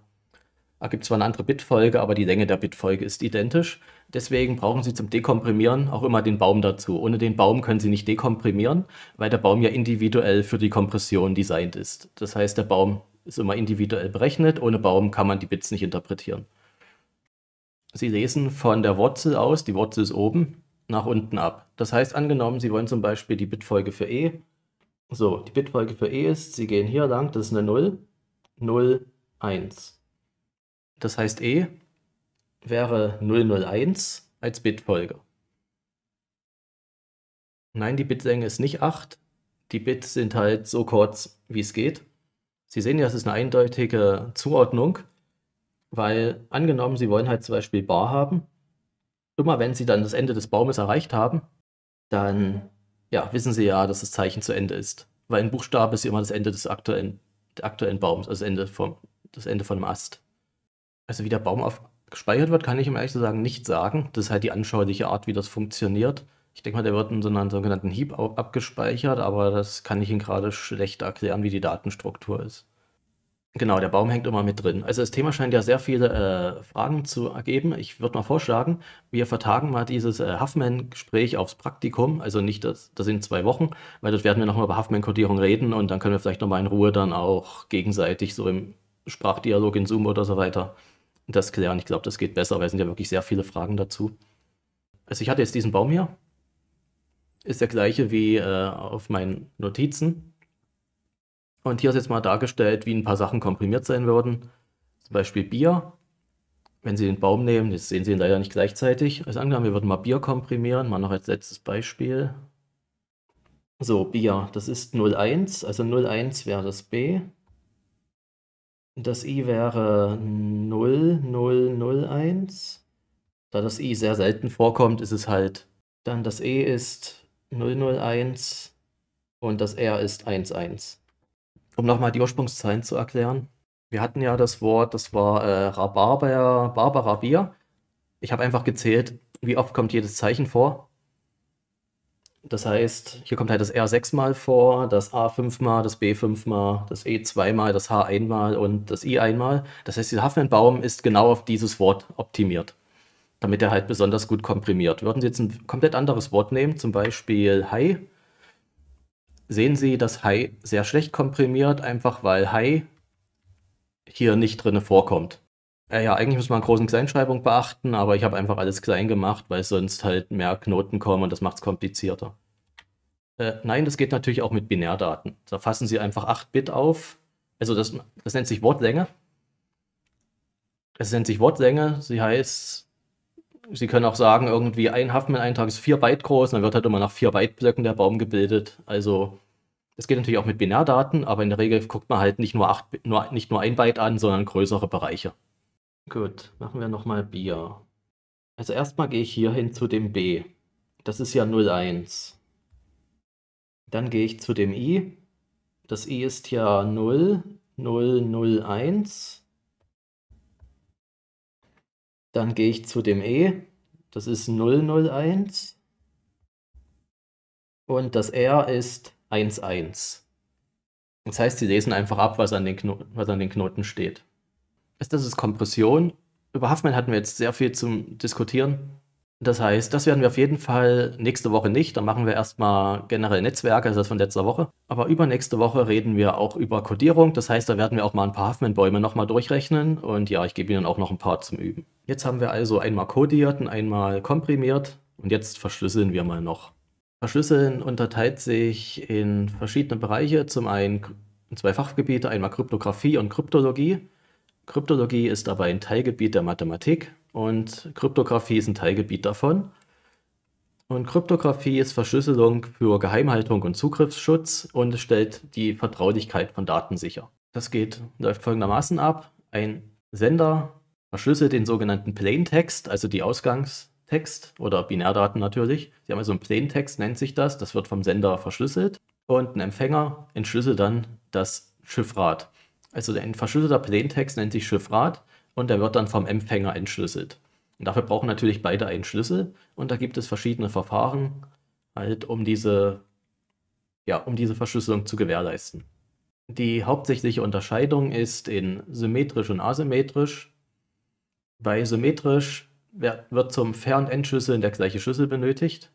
Da gibt es zwar eine andere Bitfolge, aber die Länge der Bitfolge ist identisch. Deswegen brauchen Sie zum Dekomprimieren auch immer den Baum dazu. Ohne den Baum können Sie nicht dekomprimieren, weil der Baum ja individuell für die Kompression designt ist. Das heißt, der Baum ist immer individuell berechnet. Ohne Baum kann man die Bits nicht interpretieren. Sie lesen von der Wurzel aus, die Wurzel ist oben, nach unten ab. Das heißt, angenommen, Sie wollen zum Beispiel die Bitfolge für E. So, die Bitfolge für E ist, Sie gehen hier lang, das ist eine 0, 0, 1. Das heißt, E wäre 001 als Bitfolge. Nein, die Bitlänge ist nicht 8. Die Bits sind halt so kurz, wie es geht. Sie sehen ja, es ist eine eindeutige Zuordnung, weil angenommen, Sie wollen halt zum Beispiel bar haben. Immer wenn Sie dann das Ende des Baumes erreicht haben, dann ja, wissen Sie ja, dass das Zeichen zu Ende ist. Weil ein Buchstabe ist ja immer das Ende des aktuellen, aktuellen Baums, also das Ende, vom, das Ende von einem Ast. Also wie der Baum auf gespeichert wird, kann ich ihm ehrlich zu sagen nicht sagen. Das ist halt die anschauliche Art, wie das funktioniert. Ich denke mal, der wird in so einem sogenannten Heap abgespeichert, aber das kann ich Ihnen gerade schlecht erklären, wie die Datenstruktur ist. Genau, der Baum hängt immer mit drin. Also das Thema scheint ja sehr viele äh, Fragen zu ergeben. Ich würde mal vorschlagen, wir vertagen mal dieses äh, Huffman-Gespräch aufs Praktikum. Also nicht das, das in zwei Wochen, weil dort werden wir nochmal über Huffman-Kodierung reden und dann können wir vielleicht nochmal in Ruhe dann auch gegenseitig so im Sprachdialog in Zoom oder so weiter das klären. Ich glaube, das geht besser, weil es sind ja wirklich sehr viele Fragen dazu. Also ich hatte jetzt diesen Baum hier. Ist der gleiche wie äh, auf meinen Notizen. Und hier ist jetzt mal dargestellt, wie ein paar Sachen komprimiert sein würden. Zum Beispiel Bier. Wenn Sie den Baum nehmen, jetzt sehen Sie ihn leider nicht gleichzeitig. Als angenommen, wir würden mal Bier komprimieren, mal noch als letztes Beispiel. So, Bier, das ist 01, also 01 wäre das B. Das i wäre 0001. Da das i sehr selten vorkommt, ist es halt. Dann das e ist 001 und das r ist 11. Um nochmal die Ursprungszeilen zu erklären. Wir hatten ja das Wort, das war äh, Rhabarber, Barbara Bier. Ich habe einfach gezählt, wie oft kommt jedes Zeichen vor. Das heißt, hier kommt halt das R sechsmal vor, das A fünfmal, das B fünfmal, das E zweimal, das H einmal und das I einmal. Das heißt, dieser Huffman-Baum ist genau auf dieses Wort optimiert, damit er halt besonders gut komprimiert. Würden Sie jetzt ein komplett anderes Wort nehmen, zum Beispiel Hai, sehen Sie, dass Hai sehr schlecht komprimiert, einfach weil Hai hier nicht drin vorkommt. Äh, ja, eigentlich muss man großen Kleinschreibung beachten, aber ich habe einfach alles klein gemacht, weil sonst halt mehr Knoten kommen und das macht es komplizierter. Äh, nein, das geht natürlich auch mit Binärdaten. Da fassen Sie einfach 8 Bit auf. Also das, das nennt sich Wortlänge. Es nennt sich Wortlänge. Sie heißt, Sie können auch sagen, irgendwie ein Huffman-Eintrag ist 4 Byte groß, dann wird halt immer nach 4 Byte-Blöcken der Baum gebildet. Also das geht natürlich auch mit Binärdaten, aber in der Regel guckt man halt nicht nur, acht, nur, nicht nur ein Byte an, sondern größere Bereiche. Gut, machen wir nochmal Bier. Also erstmal gehe ich hier hin zu dem B. Das ist ja 01. Dann gehe ich zu dem I. Das I ist ja 0, 0, 01. Dann gehe ich zu dem E. Das ist 001. Und das R ist 11. Das heißt, sie lesen einfach ab, was an den, Knoten, was an den Knoten steht ist, das ist Kompression. Über Huffman hatten wir jetzt sehr viel zum Diskutieren. Das heißt, das werden wir auf jeden Fall nächste Woche nicht. Da machen wir erstmal generell Netzwerke, also das von letzter Woche. Aber übernächste Woche reden wir auch über Codierung. Das heißt, da werden wir auch mal ein paar Huffman-Bäume nochmal durchrechnen. Und ja, ich gebe Ihnen auch noch ein paar zum Üben. Jetzt haben wir also einmal codiert und einmal komprimiert. Und jetzt verschlüsseln wir mal noch. Verschlüsseln unterteilt sich in verschiedene Bereiche. Zum einen in zwei Fachgebiete, einmal Kryptographie und Kryptologie. Kryptologie ist aber ein Teilgebiet der Mathematik und Kryptographie ist ein Teilgebiet davon. Und Kryptographie ist Verschlüsselung für Geheimhaltung und Zugriffsschutz und stellt die Vertraulichkeit von Daten sicher. Das geht, läuft folgendermaßen ab. Ein Sender verschlüsselt den sogenannten Plaintext, also die Ausgangstext oder Binärdaten natürlich. Sie haben also einen Plaintext, nennt sich das. Das wird vom Sender verschlüsselt und ein Empfänger entschlüsselt dann das Chiffrat. Also ein verschlüsselter Plaintext nennt sich Schiffrat und der wird dann vom Empfänger entschlüsselt. Und dafür brauchen natürlich beide einen Schlüssel und da gibt es verschiedene Verfahren, halt um diese, ja, um diese Verschlüsselung zu gewährleisten. Die hauptsächliche Unterscheidung ist in symmetrisch und asymmetrisch. Bei symmetrisch wird zum Fern- und Entschlüsseln der gleiche Schlüssel benötigt.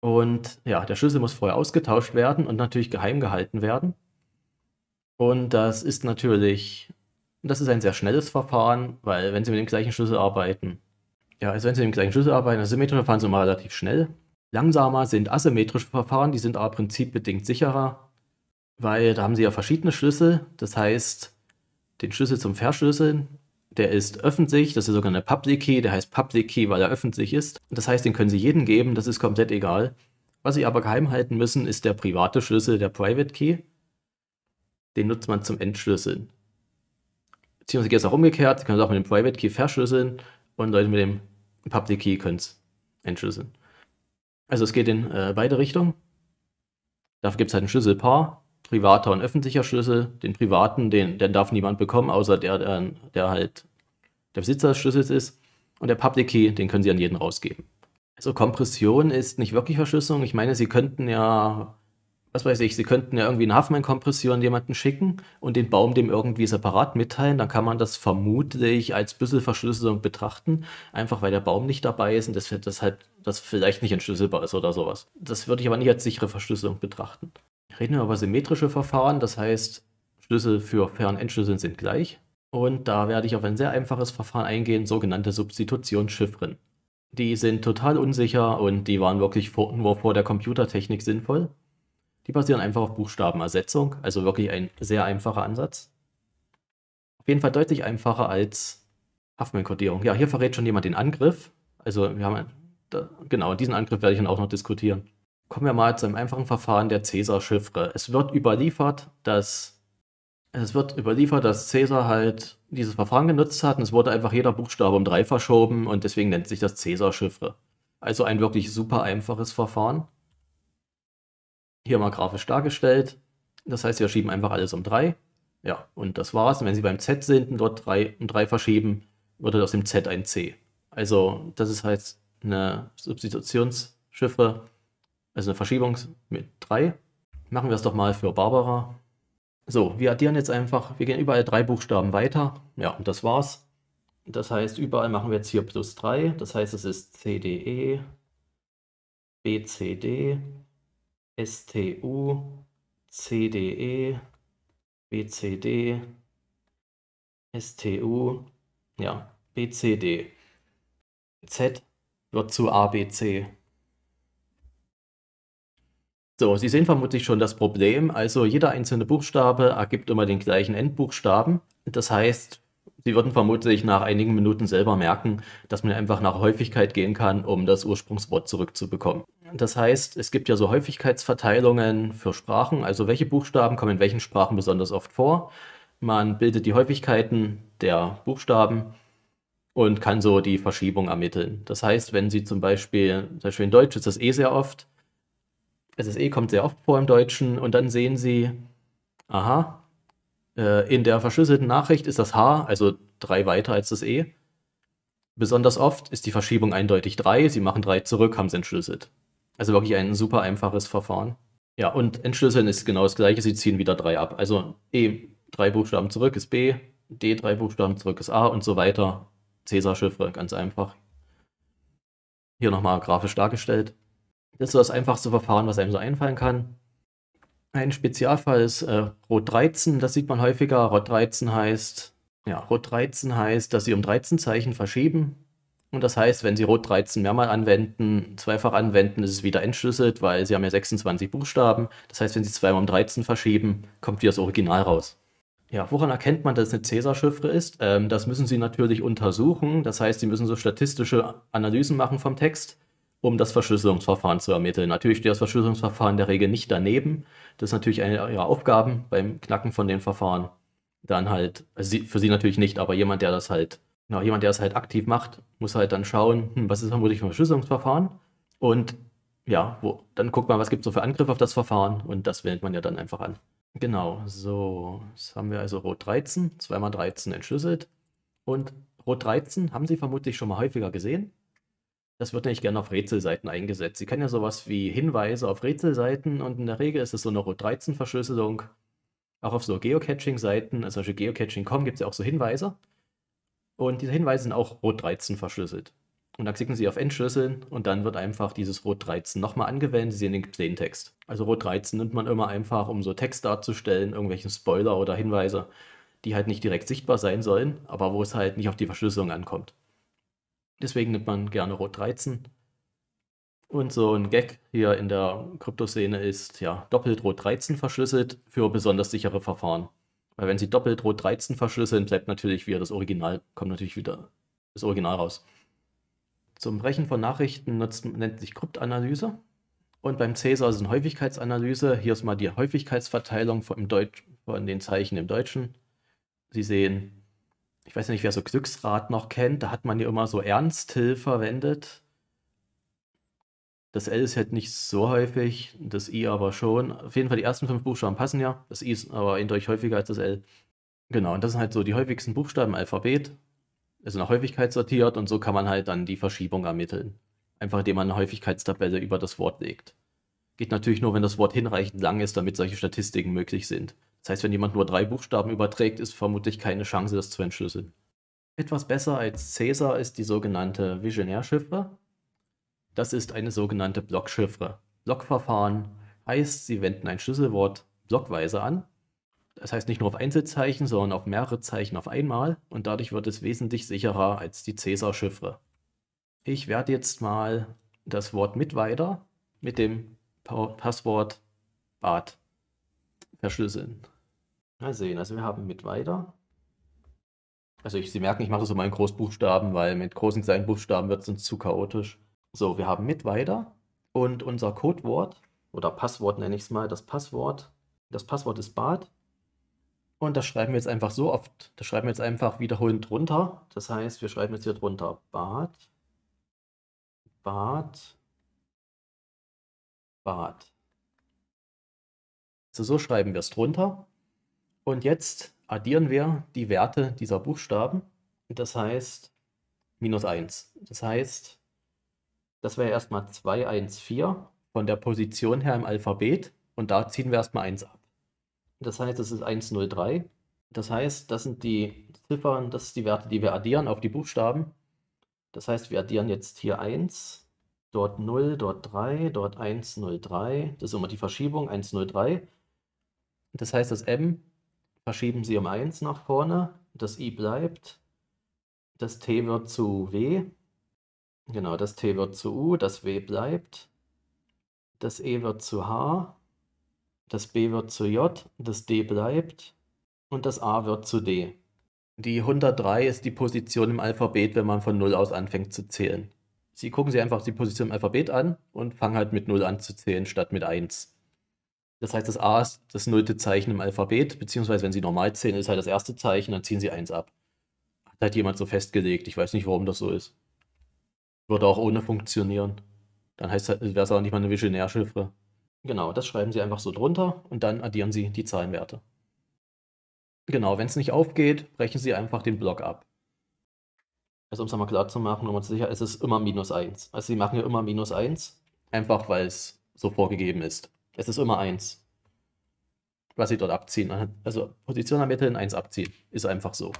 Und ja, der Schlüssel muss vorher ausgetauscht werden und natürlich geheim gehalten werden. Und das ist natürlich, das ist ein sehr schnelles Verfahren, weil wenn Sie mit dem gleichen Schlüssel arbeiten, ja, also wenn Sie mit dem gleichen Schlüssel arbeiten, asymmetrische Verfahren sind immer relativ schnell. Langsamer sind asymmetrische Verfahren, die sind aber prinzipbedingt sicherer, weil da haben Sie ja verschiedene Schlüssel. Das heißt, den Schlüssel zum Verschlüsseln, der ist öffentlich, das ist sogar eine Public Key, der heißt Public Key, weil er öffentlich ist. Das heißt, den können Sie jedem geben, das ist komplett egal. Was Sie aber geheim halten müssen, ist der private Schlüssel, der Private Key den nutzt man zum Entschlüsseln. Beziehungsweise geht es auch umgekehrt, Sie können es auch mit dem Private Key verschlüsseln und Leute mit dem Public Key können es entschlüsseln. Also es geht in äh, beide Richtungen. Dafür gibt es halt ein Schlüsselpaar, privater und öffentlicher Schlüssel. Den privaten, den, den darf niemand bekommen, außer der, der, der halt der Besitzer des Schlüssels ist. Und der Public Key, den können Sie an jeden rausgeben. Also Kompression ist nicht wirklich Verschlüsselung. Ich meine, Sie könnten ja was weiß ich, sie könnten ja irgendwie einen Huffman-Kompressor an jemanden schicken und den Baum dem irgendwie separat mitteilen. Dann kann man das vermutlich als Büsselverschlüsselung betrachten, einfach weil der Baum nicht dabei ist und das, das halt das vielleicht nicht entschlüsselbar ist oder sowas. Das würde ich aber nicht als sichere Verschlüsselung betrachten. Reden wir über symmetrische Verfahren, das heißt, Schlüssel für Fern- Entschlüsseln sind gleich. Und da werde ich auf ein sehr einfaches Verfahren eingehen, sogenannte Substitutionsschiffren. Die sind total unsicher und die waren wirklich vor, nur vor der Computertechnik sinnvoll. Die basieren einfach auf Buchstabenersetzung, also wirklich ein sehr einfacher Ansatz. Auf jeden Fall deutlich einfacher als Huffman-Kodierung. Ja, hier verrät schon jemand den Angriff. Also wir haben, da, genau, diesen Angriff werde ich dann auch noch diskutieren. Kommen wir mal zu einem einfachen Verfahren der Cäsar-Chiffre. Es wird überliefert, dass es wird überliefert, dass Cäsar halt dieses Verfahren genutzt hat und es wurde einfach jeder Buchstabe um drei verschoben und deswegen nennt sich das Cäsar-Chiffre. Also ein wirklich super einfaches Verfahren hier mal grafisch dargestellt. Das heißt, wir schieben einfach alles um 3. Ja, und das war's. Und wenn Sie beim Z sind und dort 3 um 3 verschieben, wird aus dem Z ein C. Also das ist halt eine Substitutionsschiffe, also eine Verschiebung mit 3. Machen wir es doch mal für Barbara. So, wir addieren jetzt einfach, wir gehen überall drei Buchstaben weiter. Ja, und das war's. Das heißt, überall machen wir jetzt hier plus 3. Das heißt, es ist CDE, BCD, STU, CDE, BCD, STU, ja, BCD. Z wird zu ABC. So, Sie sehen vermutlich schon das Problem. Also jeder einzelne Buchstabe ergibt immer den gleichen Endbuchstaben. Das heißt, Sie würden vermutlich nach einigen Minuten selber merken, dass man einfach nach Häufigkeit gehen kann, um das Ursprungswort zurückzubekommen. Das heißt, es gibt ja so Häufigkeitsverteilungen für Sprachen, also welche Buchstaben kommen in welchen Sprachen besonders oft vor. Man bildet die Häufigkeiten der Buchstaben und kann so die Verschiebung ermitteln. Das heißt, wenn Sie zum Beispiel, zum Beispiel in Deutsch ist das E sehr oft, das E eh, kommt sehr oft vor im Deutschen und dann sehen Sie, aha, äh, in der verschlüsselten Nachricht ist das H, also drei weiter als das E. Besonders oft ist die Verschiebung eindeutig 3, sie machen 3 zurück, haben sie entschlüsselt. Also wirklich ein super einfaches Verfahren. Ja, und entschlüsseln ist genau das gleiche. Sie ziehen wieder drei ab. Also E drei Buchstaben zurück ist B, D drei Buchstaben zurück ist A und so weiter. Cäsar-Chiffre, ganz einfach. Hier nochmal grafisch dargestellt. Das ist das einfachste Verfahren, was einem so einfallen kann. Ein Spezialfall ist äh, Rot 13, das sieht man häufiger. Rot 13 heißt, ja, Rot 13 heißt, dass sie um 13 Zeichen verschieben. Und das heißt, wenn Sie Rot 13 mehrmal anwenden, zweifach anwenden, ist es wieder entschlüsselt, weil Sie haben ja 26 Buchstaben. Das heißt, wenn Sie zweimal um 13 verschieben, kommt wieder das Original raus. Ja, woran erkennt man, dass es eine Cäsar-Chiffre ist? Ähm, das müssen Sie natürlich untersuchen. Das heißt, Sie müssen so statistische Analysen machen vom Text, um das Verschlüsselungsverfahren zu ermitteln. Natürlich steht das Verschlüsselungsverfahren in der Regel nicht daneben. Das ist natürlich eine Ihrer Aufgaben beim Knacken von den Verfahren. Dann halt, also für Sie natürlich nicht, aber jemand, der das halt Genau, jemand, der es halt aktiv macht, muss halt dann schauen, hm, was ist vermutlich ein Verschlüsselungsverfahren und ja, wo, dann guckt man, was gibt es so für Angriffe auf das Verfahren und das wendet man ja dann einfach an. Genau, so, das haben wir also Rot 13, 2 x 13 entschlüsselt und Rot 13 haben Sie vermutlich schon mal häufiger gesehen. Das wird nämlich gerne auf Rätselseiten eingesetzt. Sie kennen ja sowas wie Hinweise auf Rätselseiten und in der Regel ist es so eine Rot 13 Verschlüsselung. Auch auf so Geocaching-Seiten, also geocaching.com gibt es ja auch so Hinweise. Und diese Hinweise sind auch Rot 13 verschlüsselt. Und da klicken Sie auf Entschlüsseln und dann wird einfach dieses Rot 13 nochmal angewendet. Sie sehen den plain Also Rot 13 nimmt man immer einfach, um so Text darzustellen, irgendwelchen Spoiler oder Hinweise, die halt nicht direkt sichtbar sein sollen, aber wo es halt nicht auf die Verschlüsselung ankommt. Deswegen nimmt man gerne Rot 13. Und so ein Gag hier in der Kryptoszene ist ja doppelt Rot 13 verschlüsselt für besonders sichere Verfahren. Weil wenn sie doppelt Rot 13 verschlüsseln, bleibt natürlich wieder das Original, kommt natürlich wieder das Original raus. Zum Brechen von Nachrichten nutzt, nennt sich Kryptanalyse. Und beim Cäsar ist es eine Häufigkeitsanalyse. Hier ist mal die Häufigkeitsverteilung von, Deutsch, von den Zeichen im Deutschen. Sie sehen, ich weiß nicht, wer so Glücksrat noch kennt, da hat man ja immer so Ernstil verwendet. Das L ist halt nicht so häufig, das I aber schon. Auf jeden Fall die ersten fünf Buchstaben passen ja. Das I ist aber eindeutig häufiger als das L. Genau, und das sind halt so die häufigsten Buchstaben im Alphabet. Also nach Häufigkeit sortiert und so kann man halt dann die Verschiebung ermitteln. Einfach indem man eine Häufigkeitstabelle über das Wort legt. Geht natürlich nur, wenn das Wort hinreichend lang ist, damit solche Statistiken möglich sind. Das heißt, wenn jemand nur drei Buchstaben überträgt, ist vermutlich keine Chance, das zu entschlüsseln. Etwas besser als Caesar ist die sogenannte Visionärchiffre. Das ist eine sogenannte Blockchiffre. Blockverfahren heißt, Sie wenden ein Schlüsselwort blockweise an. Das heißt nicht nur auf Einzelzeichen, sondern auf mehrere Zeichen auf einmal und dadurch wird es wesentlich sicherer als die Cäsar-Chiffre. Ich werde jetzt mal das Wort mit weiter mit dem Passwort Bad verschlüsseln. Mal sehen, also wir haben mit weiter. Also ich, Sie merken, ich mache das immer in Großbuchstaben, weil mit großen kleinen Buchstaben wird es uns zu chaotisch. So, wir haben mit weiter und unser Codewort oder Passwort nenne ich es mal, das Passwort. Das Passwort ist Bad. Und das schreiben wir jetzt einfach so oft. Das schreiben wir jetzt einfach wiederholend drunter. Das heißt, wir schreiben jetzt hier drunter Bad, Bad, Bad. So, so schreiben wir es drunter. Und jetzt addieren wir die Werte dieser Buchstaben. Das heißt, minus 1. Das heißt, das wäre erstmal 2, 1, 4 von der Position her im Alphabet und da ziehen wir erstmal 1 ab. Das heißt, es ist 1, 0, 3. Das heißt, das sind die Ziffern, das sind die Werte, die wir addieren auf die Buchstaben. Das heißt, wir addieren jetzt hier 1, dort 0, dort 3, dort 1, 0, 3. Das ist immer die Verschiebung, 1, 0, 3. Das heißt, das M verschieben Sie um 1 nach vorne, das I bleibt, das T wird zu W Genau, das T wird zu U, das W bleibt. Das E wird zu H, das B wird zu J, das D bleibt und das A wird zu D. Die 103 ist die Position im Alphabet, wenn man von 0 aus anfängt zu zählen. Sie gucken sich einfach die Position im Alphabet an und fangen halt mit 0 an zu zählen statt mit 1. Das heißt, das A ist das nullte Zeichen im Alphabet, beziehungsweise wenn Sie normal zählen, ist halt das erste Zeichen, dann ziehen Sie 1 ab. Hat halt jemand so festgelegt. Ich weiß nicht, warum das so ist. Würde auch ohne funktionieren. Dann wäre es auch nicht mal eine Visionärchiffre. Genau, das schreiben Sie einfach so drunter und dann addieren Sie die Zahlenwerte. Genau, wenn es nicht aufgeht, brechen Sie einfach den Block ab. Also um es einmal klar zu machen, um uns sicher, es ist immer minus 1. Also Sie machen ja immer minus 1, einfach weil es so vorgegeben ist. Es ist immer 1, was Sie dort abziehen. Also Position am Mittel ermitteln, 1 abziehen. Ist einfach so.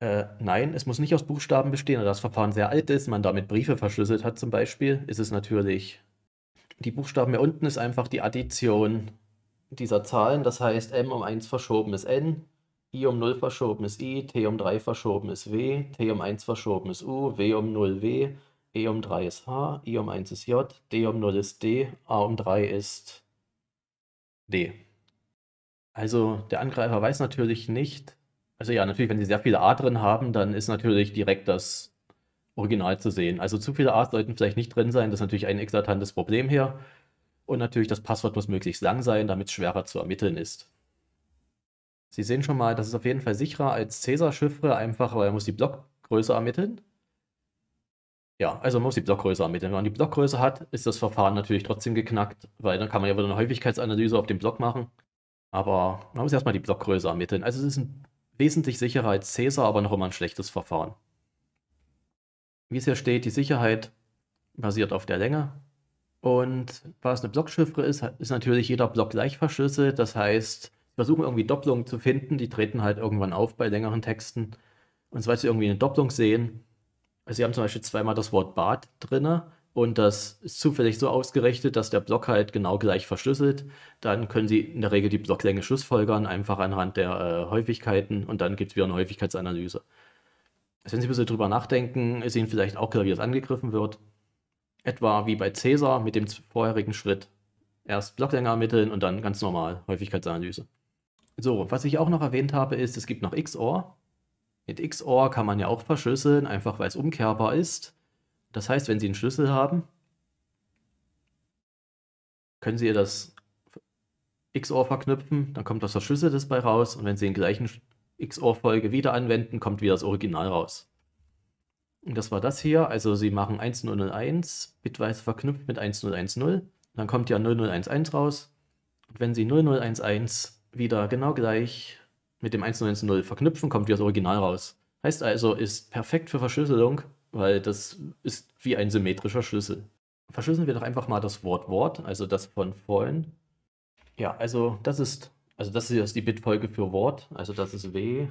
Äh, nein, es muss nicht aus Buchstaben bestehen. Da das Verfahren sehr alt ist, man damit Briefe verschlüsselt hat zum Beispiel, ist es natürlich. Die Buchstaben hier unten ist einfach die Addition dieser Zahlen. Das heißt, m um 1 verschoben ist n, i um 0 verschoben ist i, t um 3 verschoben ist w, t um 1 verschoben ist u, w um 0 w, e um 3 ist h, i um 1 ist j, d um 0 ist d, a um 3 ist d. Also der Angreifer weiß natürlich nicht, also ja, natürlich, wenn sie sehr viele A drin haben, dann ist natürlich direkt das Original zu sehen. Also zu viele A sollten vielleicht nicht drin sein, das ist natürlich ein eklatantes Problem hier. Und natürlich, das Passwort muss möglichst lang sein, damit es schwerer zu ermitteln ist. Sie sehen schon mal, das ist auf jeden Fall sicherer als Cäsar-Chiffre, einfach weil er muss die Blockgröße ermitteln. Ja, also man muss die Blockgröße ermitteln. Wenn man die Blockgröße hat, ist das Verfahren natürlich trotzdem geknackt, weil dann kann man ja wieder eine Häufigkeitsanalyse auf dem Block machen. Aber man muss erstmal die Blockgröße ermitteln. Also es ist ein Wesentlich sicherer als Caesar, aber noch immer ein schlechtes Verfahren. Wie es hier steht, die Sicherheit basiert auf der Länge. Und was eine Blockchiffre ist, ist natürlich jeder Block gleich verschlüsselt. Das heißt, versuchen irgendwie Doppelungen zu finden, die treten halt irgendwann auf bei längeren Texten. Und sobald sie irgendwie eine Doppelung sehen, also sie haben zum Beispiel zweimal das Wort Bad drinne, und das ist zufällig so ausgerechnet, dass der Block halt genau gleich verschlüsselt. Dann können Sie in der Regel die Blocklänge schlussfolgern, einfach anhand der äh, Häufigkeiten und dann gibt es wieder eine Häufigkeitsanalyse. Also wenn Sie ein bisschen drüber nachdenken, ist Ihnen vielleicht auch klar, wie das angegriffen wird. Etwa wie bei Cäsar mit dem vorherigen Schritt. Erst Blocklänge ermitteln und dann ganz normal Häufigkeitsanalyse. So, was ich auch noch erwähnt habe, ist, es gibt noch XOR. Mit XOR kann man ja auch verschlüsseln, einfach weil es umkehrbar ist. Das heißt, wenn Sie einen Schlüssel haben, können Sie das XOR verknüpfen, dann kommt das verschlüsselte bei raus und wenn Sie den gleichen XOR-Folge wieder anwenden, kommt wieder das Original raus. Und das war das hier, also Sie machen 1001, bitweise verknüpft mit 1010, dann kommt ja 0011 raus und wenn Sie 0011 wieder genau gleich mit dem 1010 verknüpfen, kommt wieder das Original raus. Heißt also, ist perfekt für Verschlüsselung weil das ist wie ein symmetrischer Schlüssel. Verschlüsseln wir doch einfach mal das Wort Wort, also das von vorhin. Ja, also das ist, also das ist die Bitfolge für Wort, also das ist W.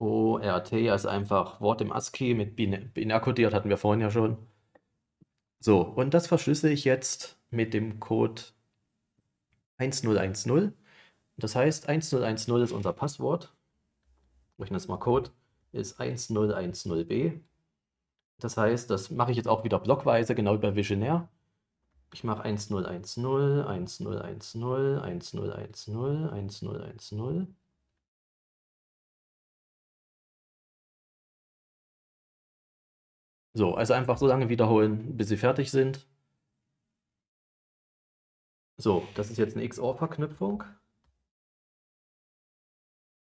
O, R, T also einfach Wort im ASCII mit binärkodiert, kodiert, hatten wir vorhin ja schon. So, und das verschlüssel ich jetzt mit dem Code 1010. Das heißt, 1010 ist unser Passwort. Ich nenne es mal Code, ist 1010b. Das heißt, das mache ich jetzt auch wieder blockweise, genau über Visionaire. Ich mache 1010, 1010, 1010, 1010. So, also einfach so lange wiederholen, bis sie fertig sind. So, das ist jetzt eine XOR-Verknüpfung.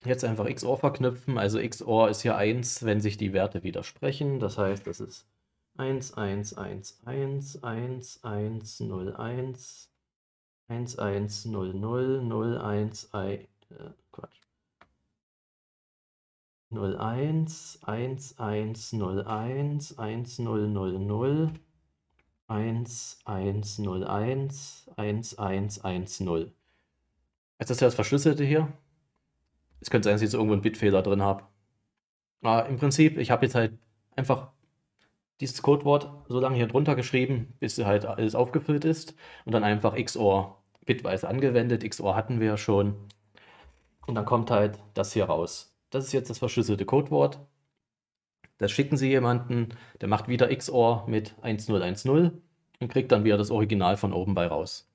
Jetzt einfach XOR verknüpfen. Also XOR ist hier 1, wenn sich die Werte widersprechen. Das heißt, das ist 1, 1, 1, 1, 1, 1, 0, 1, 1, 1, 0, 0, 0, 1, 1, äh, Quatsch. 0, 1, 1, 1, 0, 1, 1, 0, 0, 0, 1, 1, 0, 1, 1, 1, 1, 0. Jetzt ist ja das Verschlüsselte hier. Es könnte sein, dass ich jetzt irgendwo einen Bitfehler drin habe. Aber im Prinzip, ich habe jetzt halt einfach dieses Codewort so lange hier drunter geschrieben, bis halt alles aufgefüllt ist und dann einfach XOR bitweise angewendet. XOR hatten wir ja schon. Und dann kommt halt das hier raus. Das ist jetzt das verschlüsselte Codewort. Das schicken Sie jemanden, der macht wieder XOR mit 1010 und kriegt dann wieder das Original von oben bei raus.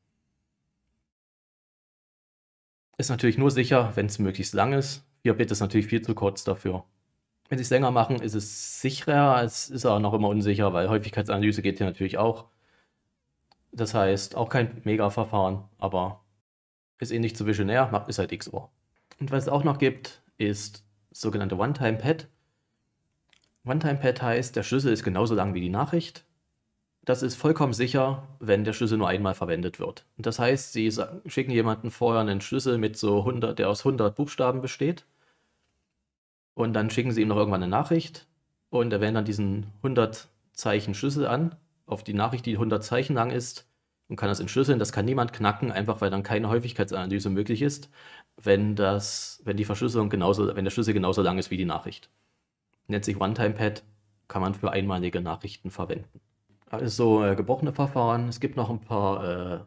Ist natürlich nur sicher, wenn es möglichst lang ist. 4 Bit ist natürlich viel zu kurz dafür. Wenn sie es länger machen, ist es sicherer, es ist aber noch immer unsicher, weil Häufigkeitsanalyse geht hier natürlich auch. Das heißt, auch kein Mega-Verfahren, aber ist ähnlich eh zu Visionär, macht ist halt XOR. Und was es auch noch gibt, ist sogenannte One-Time-Pad. One-Time-Pad heißt, der Schlüssel ist genauso lang wie die Nachricht. Das ist vollkommen sicher, wenn der Schlüssel nur einmal verwendet wird. das heißt, sie schicken jemanden vorher einen Schlüssel mit so 100, der aus 100 Buchstaben besteht. Und dann schicken sie ihm noch irgendwann eine Nachricht und er wählt dann diesen 100 Zeichen Schlüssel an, auf die Nachricht, die 100 Zeichen lang ist und kann das entschlüsseln. Das kann niemand knacken, einfach weil dann keine Häufigkeitsanalyse möglich ist, wenn, das, wenn die Verschlüsselung genauso, wenn der Schlüssel genauso lang ist wie die Nachricht. Nennt sich One-Time-Pad, kann man für einmalige Nachrichten verwenden. Also äh, gebrochene Verfahren. Es gibt noch ein paar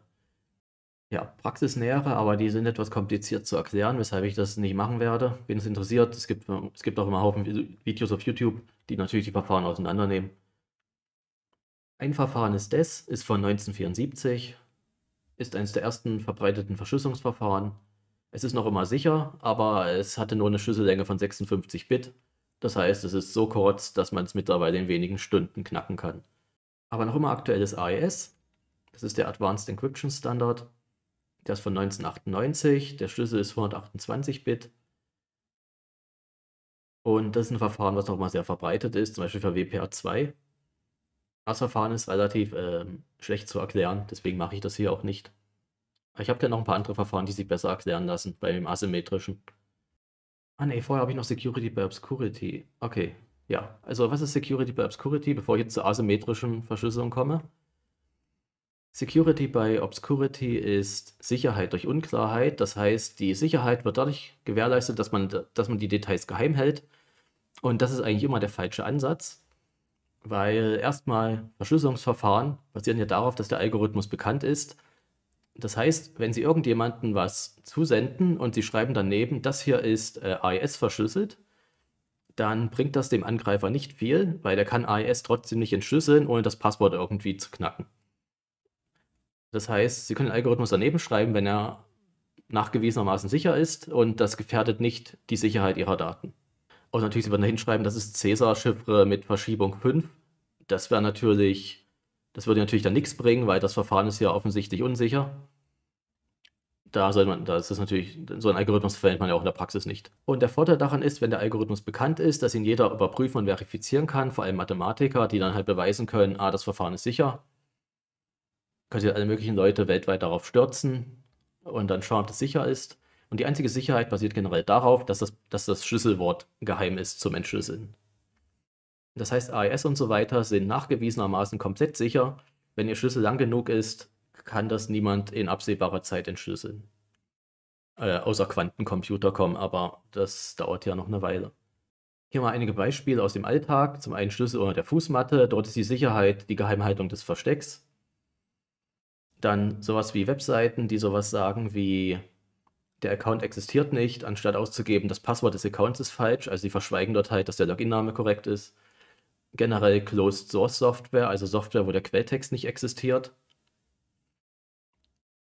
äh, ja, praxisnähere, aber die sind etwas kompliziert zu erklären, weshalb ich das nicht machen werde. Wen es interessiert, es gibt, äh, es gibt auch immer Haufen Videos auf YouTube, die natürlich die Verfahren auseinandernehmen. Ein Verfahren ist DES, ist von 1974, ist eines der ersten verbreiteten Verschlüsselungsverfahren. Es ist noch immer sicher, aber es hatte nur eine Schlüssellänge von 56 Bit. Das heißt, es ist so kurz, dass man es mittlerweile in wenigen Stunden knacken kann aber noch immer aktuelles AES. Das ist der Advanced Encryption Standard. Der ist von 1998. Der Schlüssel ist 128-Bit. Und das ist ein Verfahren, was noch nochmal sehr verbreitet ist, zum Beispiel für WPA2. Das Verfahren ist relativ ähm, schlecht zu erklären, deswegen mache ich das hier auch nicht. Aber ich habe dann noch ein paar andere Verfahren, die sich besser erklären lassen, bei dem asymmetrischen. Ah ne, vorher habe ich noch Security by Obscurity. Okay, ja, also was ist Security bei Obscurity, bevor ich jetzt zur asymmetrischen Verschlüsselung komme? Security bei Obscurity ist Sicherheit durch Unklarheit. Das heißt, die Sicherheit wird dadurch gewährleistet, dass man, dass man die Details geheim hält. Und das ist eigentlich immer der falsche Ansatz, weil erstmal Verschlüsselungsverfahren basieren ja darauf, dass der Algorithmus bekannt ist. Das heißt, wenn Sie irgendjemanden was zusenden und Sie schreiben daneben, das hier ist äh, AES verschlüsselt, dann bringt das dem Angreifer nicht viel, weil der kann AES trotzdem nicht entschlüsseln, ohne das Passwort irgendwie zu knacken. Das heißt, Sie können den Algorithmus daneben schreiben, wenn er nachgewiesenermaßen sicher ist und das gefährdet nicht die Sicherheit Ihrer Daten. Und natürlich, Sie würden da hinschreiben, das ist Cäsar-Chiffre mit Verschiebung 5. Das wäre natürlich, das würde natürlich dann nichts bringen, weil das Verfahren ist ja offensichtlich unsicher da soll man, das ist natürlich, so ein Algorithmus verwendet man ja auch in der Praxis nicht. Und der Vorteil daran ist, wenn der Algorithmus bekannt ist, dass ihn jeder überprüfen und verifizieren kann, vor allem Mathematiker, die dann halt beweisen können, ah, das Verfahren ist sicher, können sich alle möglichen Leute weltweit darauf stürzen und dann schauen, ob das sicher ist. Und die einzige Sicherheit basiert generell darauf, dass das, dass das Schlüsselwort geheim ist zum Entschlüsseln. Das heißt, AES und so weiter sind nachgewiesenermaßen komplett sicher, wenn ihr Schlüssel lang genug ist kann das niemand in absehbarer Zeit entschlüsseln. Äh, außer Quantencomputer kommen, aber das dauert ja noch eine Weile. Hier mal einige Beispiele aus dem Alltag. Zum einen Schlüssel unter der Fußmatte. Dort ist die Sicherheit die Geheimhaltung des Verstecks. Dann sowas wie Webseiten, die sowas sagen wie der Account existiert nicht, anstatt auszugeben, das Passwort des Accounts ist falsch. Also sie verschweigen dort halt, dass der Login-Name korrekt ist. Generell Closed Source Software, also Software, wo der Quelltext nicht existiert.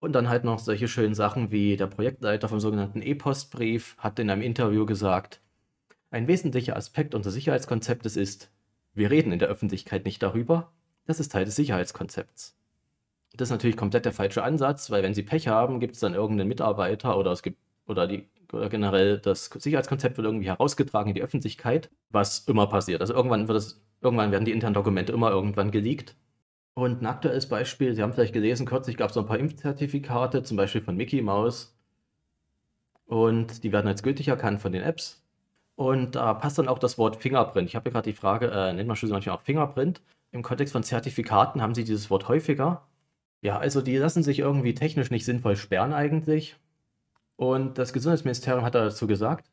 Und dann halt noch solche schönen Sachen wie der Projektleiter vom sogenannten E-Postbrief hat in einem Interview gesagt, ein wesentlicher Aspekt unseres Sicherheitskonzeptes ist, wir reden in der Öffentlichkeit nicht darüber, das ist Teil des Sicherheitskonzepts. Das ist natürlich komplett der falsche Ansatz, weil wenn Sie Pech haben, gibt es dann irgendeinen Mitarbeiter oder es gibt oder die oder generell das Sicherheitskonzept wird irgendwie herausgetragen in die Öffentlichkeit, was immer passiert. Also irgendwann wird es, irgendwann werden die internen Dokumente immer irgendwann geleakt und ein aktuelles Beispiel, Sie haben vielleicht gelesen, kürzlich gab es so ein paar Impfzertifikate, zum Beispiel von Mickey Mouse. Und die werden als gültig erkannt von den Apps. Und da passt dann auch das Wort Fingerprint. Ich habe ja gerade die Frage, äh, nennt man Schlüssel manchmal auch Fingerprint? Im Kontext von Zertifikaten haben Sie dieses Wort häufiger. Ja, also die lassen sich irgendwie technisch nicht sinnvoll sperren eigentlich. Und das Gesundheitsministerium hat dazu gesagt,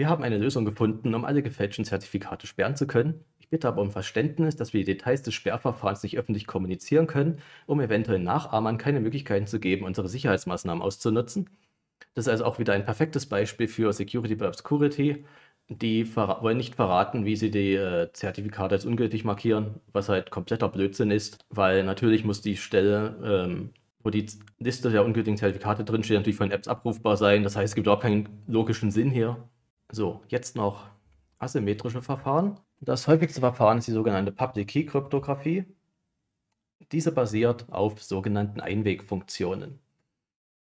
wir haben eine Lösung gefunden, um alle gefälschten Zertifikate sperren zu können. Ich bitte aber um Verständnis, dass wir die Details des Sperrverfahrens nicht öffentlich kommunizieren können, um eventuellen Nachahmern keine Möglichkeiten zu geben, unsere Sicherheitsmaßnahmen auszunutzen. Das ist also auch wieder ein perfektes Beispiel für Security by Obscurity. Die wollen nicht verraten, wie sie die äh, Zertifikate als ungültig markieren, was halt kompletter Blödsinn ist, weil natürlich muss die Stelle ähm, wo die Liste der ungültigen Zertifikate drinsteht, natürlich von Apps abrufbar sein. Das heißt, es gibt überhaupt keinen logischen Sinn hier. So, jetzt noch asymmetrische Verfahren. Das häufigste Verfahren ist die sogenannte Public Key Kryptographie. Diese basiert auf sogenannten Einwegfunktionen.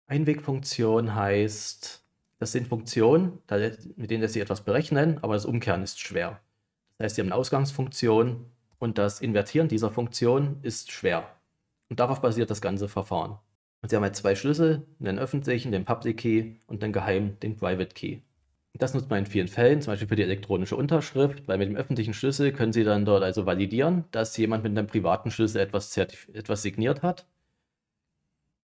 Einwegfunktion heißt, das sind Funktionen, mit denen Sie etwas berechnen, aber das Umkehren ist schwer. Das heißt, Sie haben eine Ausgangsfunktion und das Invertieren dieser Funktion ist schwer. Und darauf basiert das ganze Verfahren. Und Sie haben jetzt halt zwei Schlüssel, einen öffentlichen, den Public Key und einen geheimen, den Private Key. Das nutzt man in vielen Fällen, zum Beispiel für die elektronische Unterschrift, weil mit dem öffentlichen Schlüssel können Sie dann dort also validieren, dass jemand mit einem privaten Schlüssel etwas, etwas signiert hat.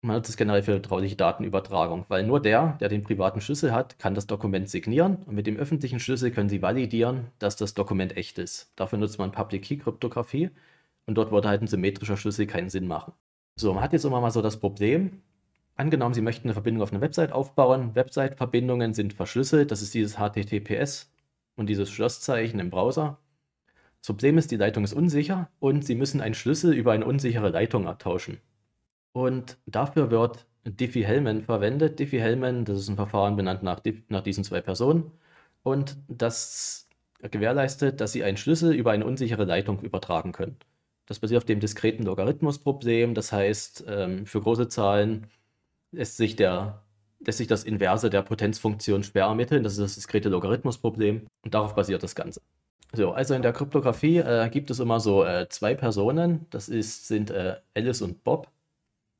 Man nutzt es generell für vertrauliche Datenübertragung, weil nur der, der den privaten Schlüssel hat, kann das Dokument signieren und mit dem öffentlichen Schlüssel können Sie validieren, dass das Dokument echt ist. Dafür nutzt man Public Key Kryptographie und dort würde halt ein symmetrischer Schlüssel keinen Sinn machen. So, man hat jetzt immer mal so das Problem, Angenommen, Sie möchten eine Verbindung auf eine Website aufbauen. Website-Verbindungen sind verschlüsselt. Das ist dieses HTTPS und dieses Schlosszeichen im Browser. Das Problem ist, die Leitung ist unsicher und Sie müssen einen Schlüssel über eine unsichere Leitung abtauschen. Und dafür wird Diffie-Hellman verwendet. Diffie-Hellman, das ist ein Verfahren benannt nach, nach diesen zwei Personen. Und das gewährleistet, dass Sie einen Schlüssel über eine unsichere Leitung übertragen können. Das basiert auf dem diskreten Logarithmusproblem. Das heißt, ähm, für große Zahlen lässt sich, der, lässt sich das Inverse der Potenzfunktion schwer ermitteln. Das ist das diskrete Logarithmusproblem. Und darauf basiert das Ganze. So, also in der Kryptographie äh, gibt es immer so äh, zwei Personen. Das ist, sind äh, Alice und Bob.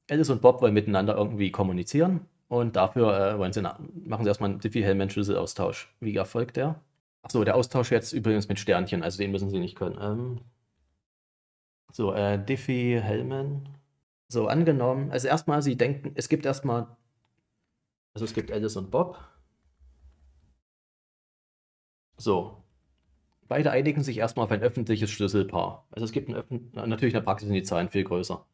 Alice und Bob wollen miteinander irgendwie kommunizieren und dafür äh, wollen sie machen sie erstmal einen Diffie-Hellman-Schlüsselaustausch. Wie erfolgt der? Achso, der Austausch jetzt übrigens mit Sternchen, also den müssen sie nicht können. Ähm so, äh, Diffie-Hellman. So, angenommen, also erstmal, sie denken, es gibt erstmal, also es gibt Alice und Bob. So. Beide einigen sich erstmal auf ein öffentliches Schlüsselpaar. Also es gibt ein natürlich in der Praxis sind die Zahlen viel größer.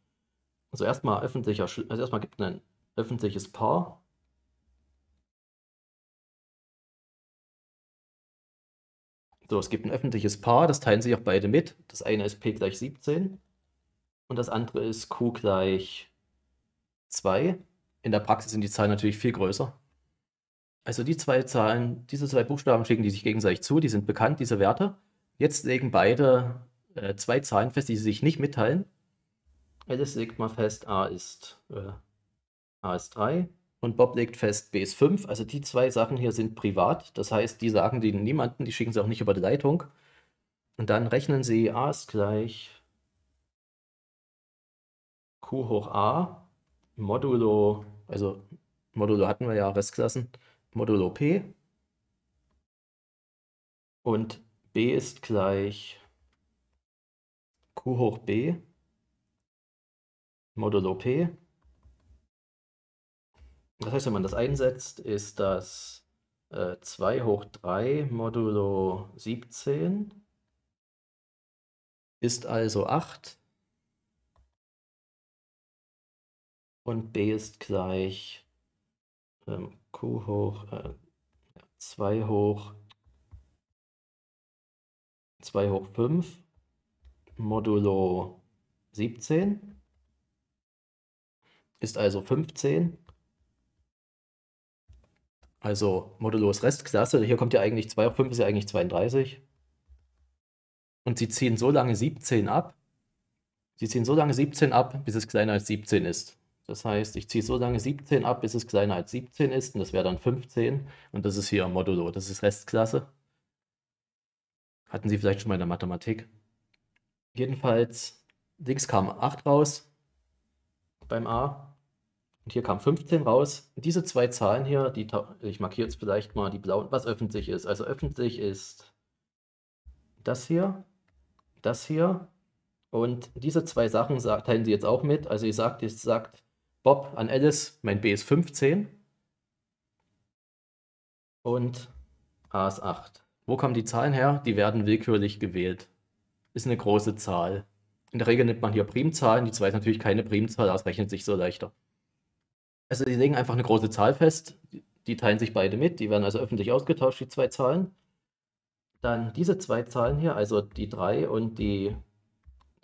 Also erstmal öffentlicher, also erstmal gibt es ein öffentliches Paar. So, es gibt ein öffentliches Paar, das teilen sich auch beide mit. Das eine ist P gleich 17 und das andere ist Q gleich 2. In der Praxis sind die Zahlen natürlich viel größer. Also die zwei Zahlen, diese zwei Buchstaben schicken die sich gegenseitig zu, die sind bekannt, diese Werte. Jetzt legen beide äh, zwei Zahlen fest, die sie sich nicht mitteilen. Alice legt mal fest, A ist, äh, A ist 3 und Bob legt fest, B ist 5. Also die zwei Sachen hier sind privat, das heißt, die sagen denen niemanden, die schicken sie auch nicht über die Leitung. Und dann rechnen sie, A ist gleich Q hoch A modulo, also modulo hatten wir ja Restklassen, modulo P und B ist gleich Q hoch B modulo P. Das heißt, wenn man das einsetzt, ist das äh, 2 hoch 3 modulo 17 ist also 8 und b ist gleich ähm, q hoch äh, 2 hoch 2 hoch 5 modulo 17 ist also 15. Also modulos Restklasse, hier kommt ja eigentlich 2 hoch 5 ist ja eigentlich 32. Und sie ziehen so lange 17 ab. Sie ziehen so lange 17 ab, bis es kleiner als 17 ist. Das heißt, ich ziehe so lange 17 ab, bis es kleiner als 17 ist. Und das wäre dann 15. Und das ist hier Modulo. Das ist Restklasse. Hatten Sie vielleicht schon mal in der Mathematik. Jedenfalls, links kam 8 raus beim A. Und hier kam 15 raus. Und diese zwei Zahlen hier, die, ich markiere jetzt vielleicht mal die blauen, was öffentlich ist. Also öffentlich ist das hier, das hier und diese zwei Sachen sagt, teilen sie jetzt auch mit. Also ihr sagt, ihr sagt Bob an Alice, mein B ist 15 und A ist 8. Wo kommen die Zahlen her? Die werden willkürlich gewählt. Ist eine große Zahl. In der Regel nimmt man hier Primzahlen, die 2 ist natürlich keine Primzahl, das rechnet sich so leichter. Also die legen einfach eine große Zahl fest, die teilen sich beide mit, die werden also öffentlich ausgetauscht, die zwei Zahlen. Dann diese zwei Zahlen hier, also die 3 und die,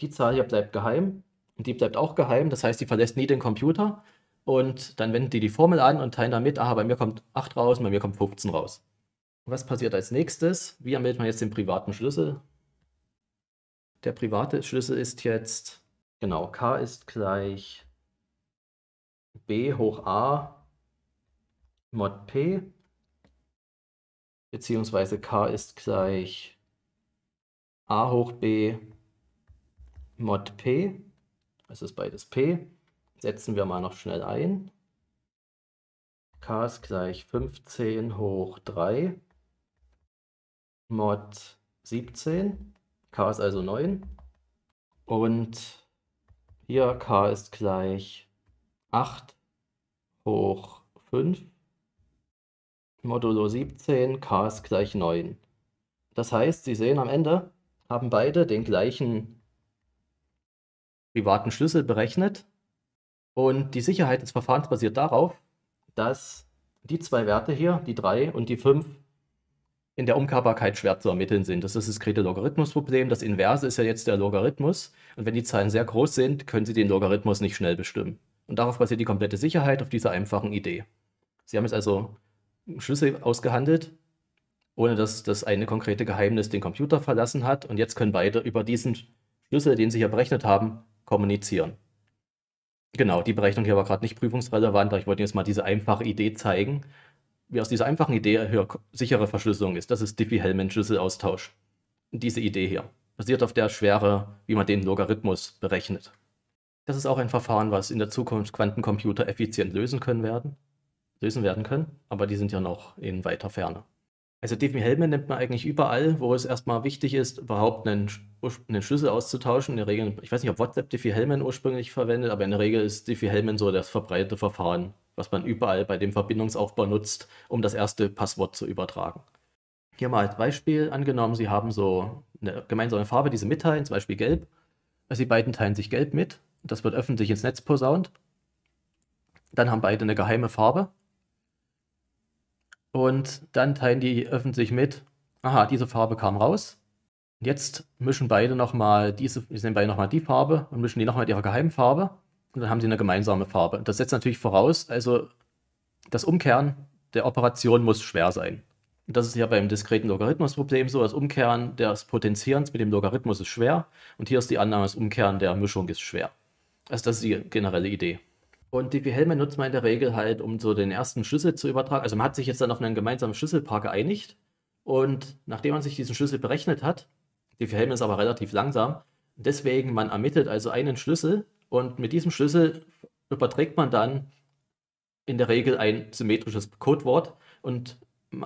die Zahl hier bleibt geheim, und die bleibt auch geheim. Das heißt, die verlässt nie den Computer. Und dann wenden die die Formel an und teilen damit, aha, bei mir kommt 8 raus, bei mir kommt 15 raus. Was passiert als nächstes? Wie ermittelt man jetzt den privaten Schlüssel? Der private Schlüssel ist jetzt, genau, k ist gleich b hoch a mod p, beziehungsweise k ist gleich a hoch b mod p. Es ist beides P. Setzen wir mal noch schnell ein. K ist gleich 15 hoch 3 mod 17. K ist also 9. Und hier K ist gleich 8 hoch 5 modulo 17, K ist gleich 9. Das heißt, Sie sehen am Ende, haben beide den gleichen privaten Schlüssel berechnet. Und die Sicherheit des Verfahrens basiert darauf, dass die zwei Werte hier, die 3 und die 5, in der Umkehrbarkeit schwer zu ermitteln sind. Das ist das diskrete Logarithmusproblem. Das Inverse ist ja jetzt der Logarithmus. Und wenn die Zahlen sehr groß sind, können Sie den Logarithmus nicht schnell bestimmen. Und darauf basiert die komplette Sicherheit, auf dieser einfachen Idee. Sie haben jetzt also Schlüssel ausgehandelt, ohne dass das eine konkrete Geheimnis den Computer verlassen hat. Und jetzt können beide über diesen Schlüssel, den Sie hier berechnet haben, kommunizieren. Genau, die Berechnung hier war gerade nicht prüfungsrelevant, aber ich wollte jetzt mal diese einfache Idee zeigen, wie aus dieser einfachen Idee hier sichere Verschlüsselung ist. Das ist Diffie-Hellman-Schlüsselaustausch. Diese Idee hier basiert auf der Schwere, wie man den Logarithmus berechnet. Das ist auch ein Verfahren, was in der Zukunft Quantencomputer effizient lösen können werden, lösen werden können, aber die sind ja noch in weiter Ferne. Also Devi Helme nimmt man eigentlich überall, wo es erstmal wichtig ist, überhaupt einen, einen Schlüssel auszutauschen. In der Regel, ich weiß nicht, ob WhatsApp Diffie Hellman ursprünglich verwendet, aber in der Regel ist Diffie Hellman so das verbreitete Verfahren, was man überall bei dem Verbindungsaufbau nutzt, um das erste Passwort zu übertragen. Hier mal als Beispiel angenommen, Sie haben so eine gemeinsame Farbe, die Sie mitteilen, zum Beispiel gelb. Also die beiden teilen sich gelb mit. Das wird öffentlich ins Netz posaunt. Dann haben beide eine geheime Farbe und dann teilen die öffentlich mit, aha, diese Farbe kam raus. Und jetzt mischen beide nochmal diese, die nehmen beide nochmal die Farbe und mischen die nochmal mit ihrer geheimen Farbe. Und dann haben sie eine gemeinsame Farbe. Und Das setzt natürlich voraus, also das Umkehren der Operation muss schwer sein. Und das ist ja beim diskreten Logarithmusproblem so, das Umkehren des Potenzierens mit dem Logarithmus ist schwer und hier ist die Annahme, das Umkehren der Mischung ist schwer. Also das ist die generelle Idee. Und DP-Helme nutzt man in der Regel halt, um so den ersten Schlüssel zu übertragen. Also man hat sich jetzt dann auf einen gemeinsamen Schlüsselpaar geeinigt. Und nachdem man sich diesen Schlüssel berechnet hat, DP-Helme ist aber relativ langsam, deswegen man ermittelt also einen Schlüssel und mit diesem Schlüssel überträgt man dann in der Regel ein symmetrisches Codewort und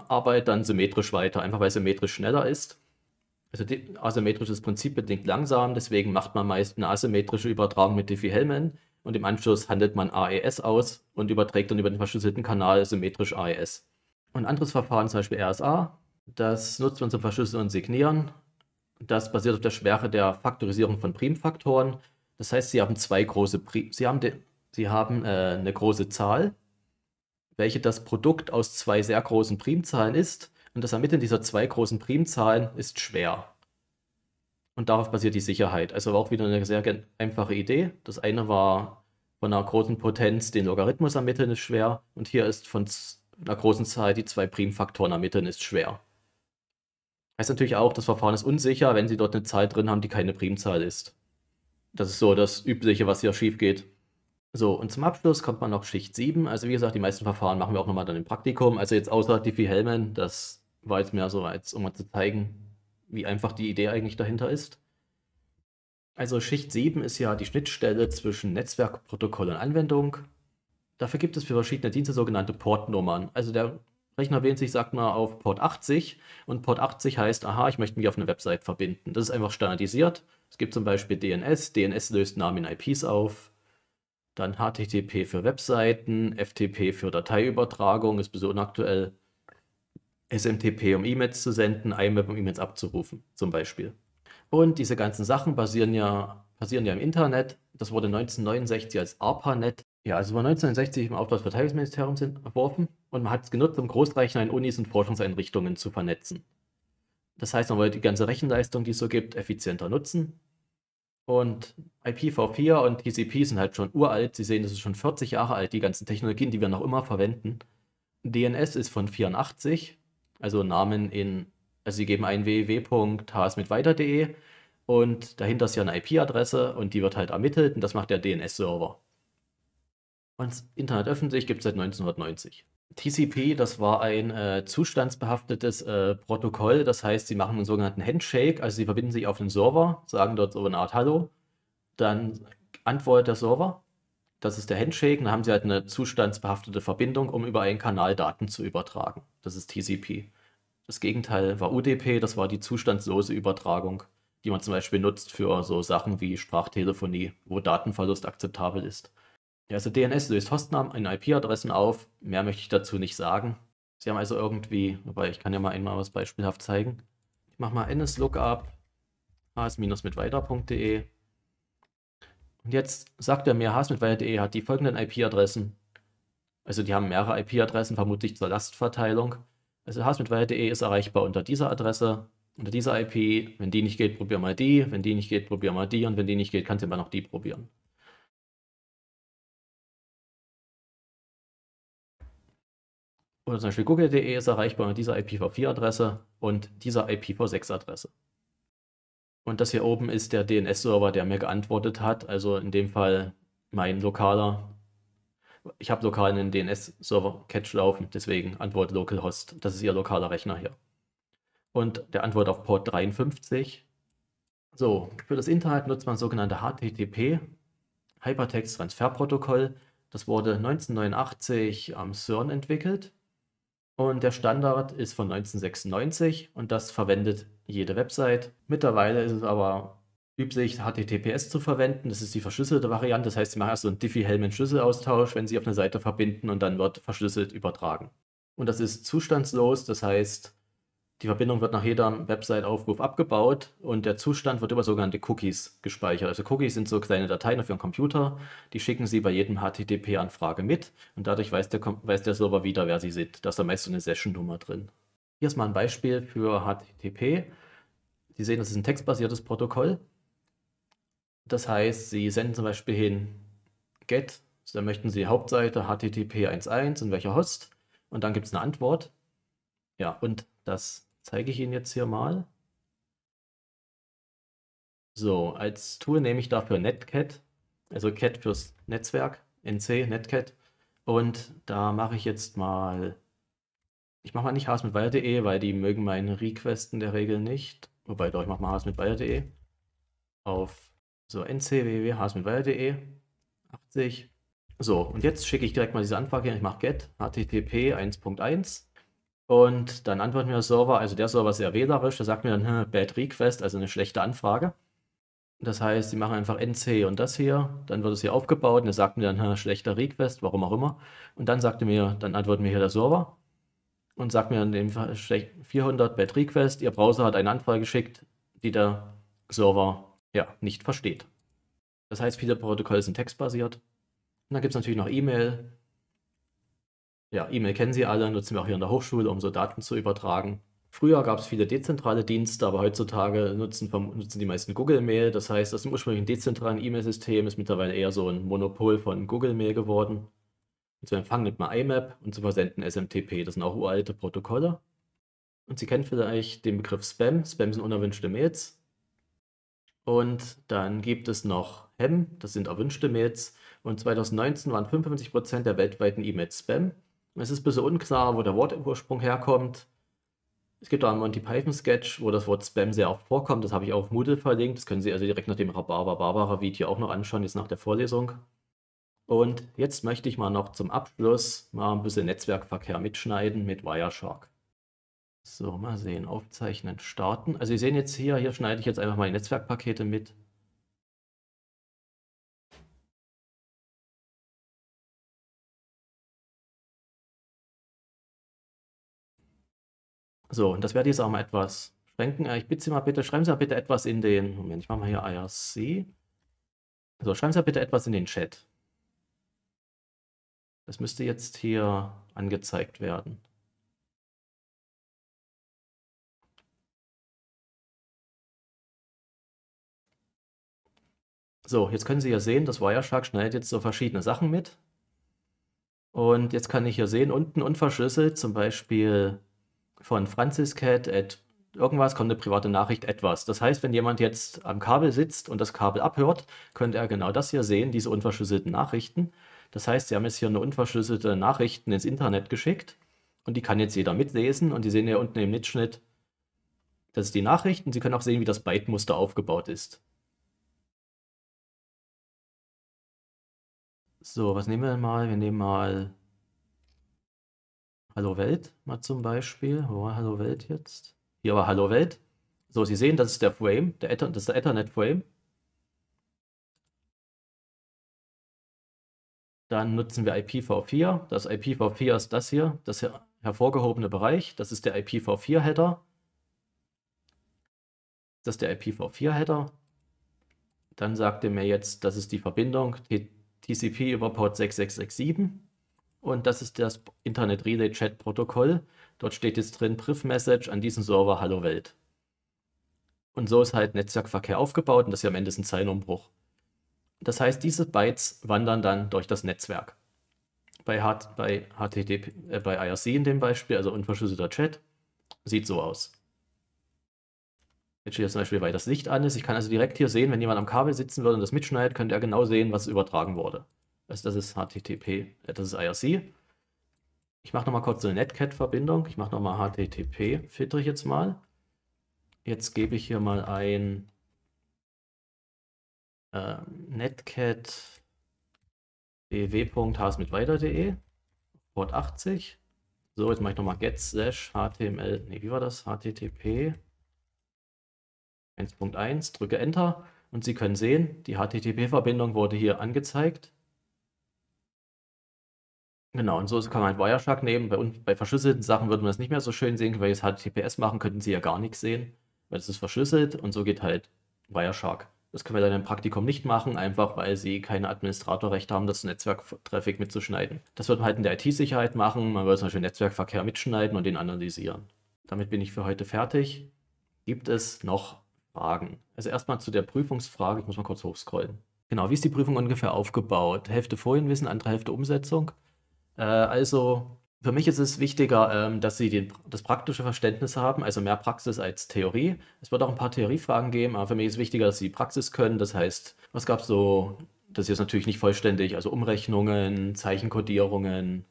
arbeitet dann symmetrisch weiter, einfach weil symmetrisch schneller ist. Also asymmetrisches Prinzip bedingt langsam, deswegen macht man meist eine asymmetrische Übertragung mit Diffie-Hellman und im Anschluss handelt man AES aus und überträgt dann über den verschlüsselten Kanal symmetrisch AES. Ein anderes Verfahren, zum Beispiel RSA, das nutzt man zum Verschlüsseln und Signieren. Das basiert auf der Schwere der Faktorisierung von Primfaktoren. Das heißt, Sie haben zwei große Pri Sie haben, Sie haben äh, eine große Zahl, welche das Produkt aus zwei sehr großen Primzahlen ist. Und das Ermitteln dieser zwei großen Primzahlen ist schwer. Und darauf basiert die Sicherheit. Also war auch wieder eine sehr einfache Idee. Das eine war von einer großen Potenz den Logarithmus ermitteln ist schwer. Und hier ist von einer großen Zahl die zwei Primfaktoren ermitteln ist schwer. Heißt natürlich auch, das Verfahren ist unsicher, wenn Sie dort eine Zahl drin haben, die keine Primzahl ist. Das ist so das Übliche, was hier schief geht. So, und zum Abschluss kommt man noch Schicht 7. Also wie gesagt, die meisten Verfahren machen wir auch nochmal dann im Praktikum. Also jetzt außer Diffie-Hellman, das war jetzt mehr so, als um mal zu zeigen, wie einfach die Idee eigentlich dahinter ist. Also Schicht 7 ist ja die Schnittstelle zwischen Netzwerkprotokoll und Anwendung. Dafür gibt es für verschiedene Dienste sogenannte Portnummern. Also der Rechner wählt sich, sagt mal, auf Port 80 und Port 80 heißt, aha, ich möchte mich auf eine Website verbinden. Das ist einfach standardisiert. Es gibt zum Beispiel DNS, DNS löst Namen in IPs auf, dann HTTP für Webseiten, FTP für Dateiübertragung, ist ein bisschen unaktuell. SMTP, um E-Mails zu senden, IMAP, um E-Mails abzurufen, zum Beispiel. Und diese ganzen Sachen basieren ja, basieren ja im Internet. Das wurde 1969 als ARPANET, ja, also war 1969 im Auftrag des Verteidigungsministeriums entworfen und man hat es genutzt, um Großrechner in Unis und Forschungseinrichtungen zu vernetzen. Das heißt, man wollte die ganze Rechenleistung, die es so gibt, effizienter nutzen. Und IPv4 und TCP sind halt schon uralt. Sie sehen, das ist schon 40 Jahre alt, die ganzen Technologien, die wir noch immer verwenden. DNS ist von 84 also Namen in, also Sie geben ein www.hsmitweiter.de und dahinter ist ja eine IP-Adresse und die wird halt ermittelt und das macht der DNS-Server. Und Internet öffentlich gibt es seit 1990. TCP, das war ein äh, zustandsbehaftetes äh, Protokoll, das heißt, sie machen einen sogenannten Handshake, also sie verbinden sich auf den Server, sagen dort so eine Art Hallo, dann antwortet der Server, das ist der Handshake, dann haben sie halt eine zustandsbehaftete Verbindung, um über einen Kanal Daten zu übertragen. Das ist TCP. Das Gegenteil war UDP, das war die zustandslose Übertragung, die man zum Beispiel nutzt für so Sachen wie Sprachtelefonie, wo Datenverlust akzeptabel ist. also DNS löst Hostnamen in IP-Adressen auf. Mehr möchte ich dazu nicht sagen. Sie haben also irgendwie, wobei ich kann ja mal einmal was beispielhaft zeigen. Ich mache mal NSLookup has-mitweiter.de und jetzt sagt er mir, has-mitweiter.de hat die folgenden IP-Adressen also die haben mehrere IP-Adressen, vermutlich zur Lastverteilung. Also hsmitweier.de ist erreichbar unter dieser Adresse, unter dieser IP. Wenn die nicht geht, probier mal die. Wenn die nicht geht, probier mal die. Und wenn die nicht geht, kannst du immer noch die probieren. Oder zum Beispiel google.de ist erreichbar unter dieser IPv4-Adresse und dieser IPv6-Adresse. Und das hier oben ist der DNS-Server, der mir geantwortet hat, also in dem Fall mein lokaler ich habe lokal einen DNS-Server-Catch laufen, deswegen Antwort Localhost. Das ist Ihr lokaler Rechner hier. Und der Antwort auf Port 53. So, für das Internet nutzt man sogenannte HTTP, Hypertext Transfer Protokoll. Das wurde 1989 am CERN entwickelt. Und der Standard ist von 1996 und das verwendet jede Website. Mittlerweile ist es aber üblich, HTTPS zu verwenden. Das ist die verschlüsselte Variante. Das heißt, sie machen erst so einen Diffie-Hellman-Schlüsselaustausch, wenn sie auf eine Seite verbinden und dann wird verschlüsselt übertragen. Und das ist zustandslos. Das heißt, die Verbindung wird nach jedem Website-Aufruf abgebaut und der Zustand wird über sogenannte Cookies gespeichert. Also Cookies sind so kleine Dateien auf Ihrem Computer, die schicken sie bei jedem HTTP-Anfrage mit und dadurch weiß der, weiß der Server wieder, wer sie sind. Da ist dann meist so eine Session-Nummer drin. Hier ist mal ein Beispiel für HTTP. Sie sehen, das ist ein textbasiertes Protokoll das heißt, Sie senden zum Beispiel hin get, also dann möchten Sie Hauptseite http 1.1 und welcher Host und dann gibt es eine Antwort. Ja, und das zeige ich Ihnen jetzt hier mal. So, als Tool nehme ich dafür Netcat, also Cat fürs Netzwerk, NC, Netcat. Und da mache ich jetzt mal, ich mache mal nicht Haas mit Wire.de, weil die mögen meine Request in der Regel nicht. Wobei doch, ich mache mal Haas mit Wire.de auf so, nc.www.hsmwire.de 80. So, und jetzt schicke ich direkt mal diese Anfrage hin. Ich mache get http 1.1 und dann antwortet mir der Server, also der Server ist sehr wählerisch, der sagt mir dann hm, bad request, also eine schlechte Anfrage. Das heißt, sie machen einfach NC und das hier, dann wird es hier aufgebaut und er sagt mir dann hm, schlechter Request, warum auch immer. Und dann sagt er mir, dann antwortet mir hier der Server und sagt mir dann 400 bad request, ihr Browser hat eine Anfrage geschickt, die der Server ja, nicht versteht. Das heißt, viele Protokolle sind textbasiert. Und dann gibt es natürlich noch E-Mail. Ja, E-Mail kennen Sie alle, nutzen wir auch hier in der Hochschule, um so Daten zu übertragen. Früher gab es viele dezentrale Dienste, aber heutzutage nutzen, nutzen die meisten Google Mail. Das heißt, aus dem ursprünglichen dezentralen E-Mail-System ist mittlerweile eher so ein Monopol von Google Mail geworden. Und zu empfangen nimmt man IMAP und zu versenden SMTP. Das sind auch uralte Protokolle. Und Sie kennen vielleicht den Begriff Spam. Spam sind unerwünschte Mails. Und dann gibt es noch Hem, das sind erwünschte Mails. Und 2019 waren 55% der weltweiten E-Mails Spam. Es ist ein bisschen unklar, wo der Wortursprung herkommt. Es gibt auch einen Monty Python Sketch, wo das Wort Spam sehr oft vorkommt. Das habe ich auch auf Moodle verlinkt. Das können Sie also direkt nach dem Rhabarber Barbara Video auch noch anschauen, jetzt nach der Vorlesung. Und jetzt möchte ich mal noch zum Abschluss mal ein bisschen Netzwerkverkehr mitschneiden mit Wireshark. So, mal sehen. Aufzeichnen, starten. Also, Sie sehen jetzt hier, hier schneide ich jetzt einfach mal die Netzwerkpakete mit. So, und das werde ich jetzt auch mal etwas schränken. Äh, ich bitte Sie mal bitte, schreiben Sie mal bitte etwas in den, Moment, ich mache mal hier IRC. Also schreiben Sie mal bitte etwas in den Chat. Das müsste jetzt hier angezeigt werden. So, jetzt können Sie hier sehen, das Wireshark schneidet jetzt so verschiedene Sachen mit. Und jetzt kann ich hier sehen, unten unverschlüsselt, zum Beispiel von Franciscat irgendwas kommt eine private Nachricht etwas. Das heißt, wenn jemand jetzt am Kabel sitzt und das Kabel abhört, könnte er genau das hier sehen, diese unverschlüsselten Nachrichten. Das heißt, sie haben jetzt hier eine unverschlüsselte Nachrichten ins Internet geschickt und die kann jetzt jeder mitlesen und die sehen hier unten im Mitschnitt, das ist die Nachrichten. Sie können auch sehen, wie das Byte-Muster aufgebaut ist. So, was nehmen wir denn mal? Wir nehmen mal Hallo Welt mal zum Beispiel. Wo war Hallo Welt jetzt? Hier war Hallo Welt. So, Sie sehen, das ist der Frame, der Ether, das ist der Ethernet Frame. Dann nutzen wir IPv4. Das IPv4 ist das hier, das her hervorgehobene Bereich. Das ist der IPv4-Header. Das ist der IPv4-Header. Dann sagt er mir jetzt, das ist die Verbindung T TCP über Port 6667 und das ist das Internet Relay Chat Protokoll. Dort steht jetzt drin Priv Message an diesen Server Hallo Welt. Und so ist halt Netzwerkverkehr aufgebaut und das ist ja am Ende ein Zeilenumbruch. Das heißt, diese Bytes wandern dann durch das Netzwerk. Bei, H bei, HTTP, äh, bei IRC in dem Beispiel, also unverschlüsselter Chat, sieht so aus. Jetzt steht jetzt zum Beispiel, weil das Licht an ist. Ich kann also direkt hier sehen, wenn jemand am Kabel sitzen würde und das mitschneidet, könnte er genau sehen, was übertragen wurde. Also das ist HTTP, äh, das ist IRC. Ich mache nochmal kurz so eine Netcat-Verbindung. Ich mache nochmal HTTP, filtere ich jetzt mal. Jetzt gebe ich hier mal ein äh, netcat bw.has e, Port 80. So, jetzt mache ich nochmal get slash html, nee, wie war das? http 1.1, drücke Enter und Sie können sehen, die HTTP-Verbindung wurde hier angezeigt. Genau, und so kann man halt Wireshark nehmen. Bei, bei verschlüsselten Sachen würde man das nicht mehr so schön sehen, weil jetzt HTTPS machen, könnten Sie ja gar nichts sehen, weil es ist verschlüsselt und so geht halt Wireshark. Das können wir dann im Praktikum nicht machen, einfach weil sie kein Administratorrecht haben, das Netzwerktraffic mitzuschneiden. Das wird man halt in der IT-Sicherheit machen. Man würde zum Beispiel Netzwerkverkehr mitschneiden und den analysieren. Damit bin ich für heute fertig. Gibt es noch Fragen. Also erstmal zu der Prüfungsfrage, ich muss mal kurz hochscrollen. Genau, wie ist die Prüfung ungefähr aufgebaut? Hälfte Folienwissen, andere Hälfte Umsetzung. Äh, also für mich ist es wichtiger, ähm, dass Sie den, das praktische Verständnis haben, also mehr Praxis als Theorie. Es wird auch ein paar Theoriefragen geben, aber für mich ist es wichtiger, dass Sie Praxis können. Das heißt, was gab es so, das ist jetzt natürlich nicht vollständig, also Umrechnungen, Zeichenkodierungen,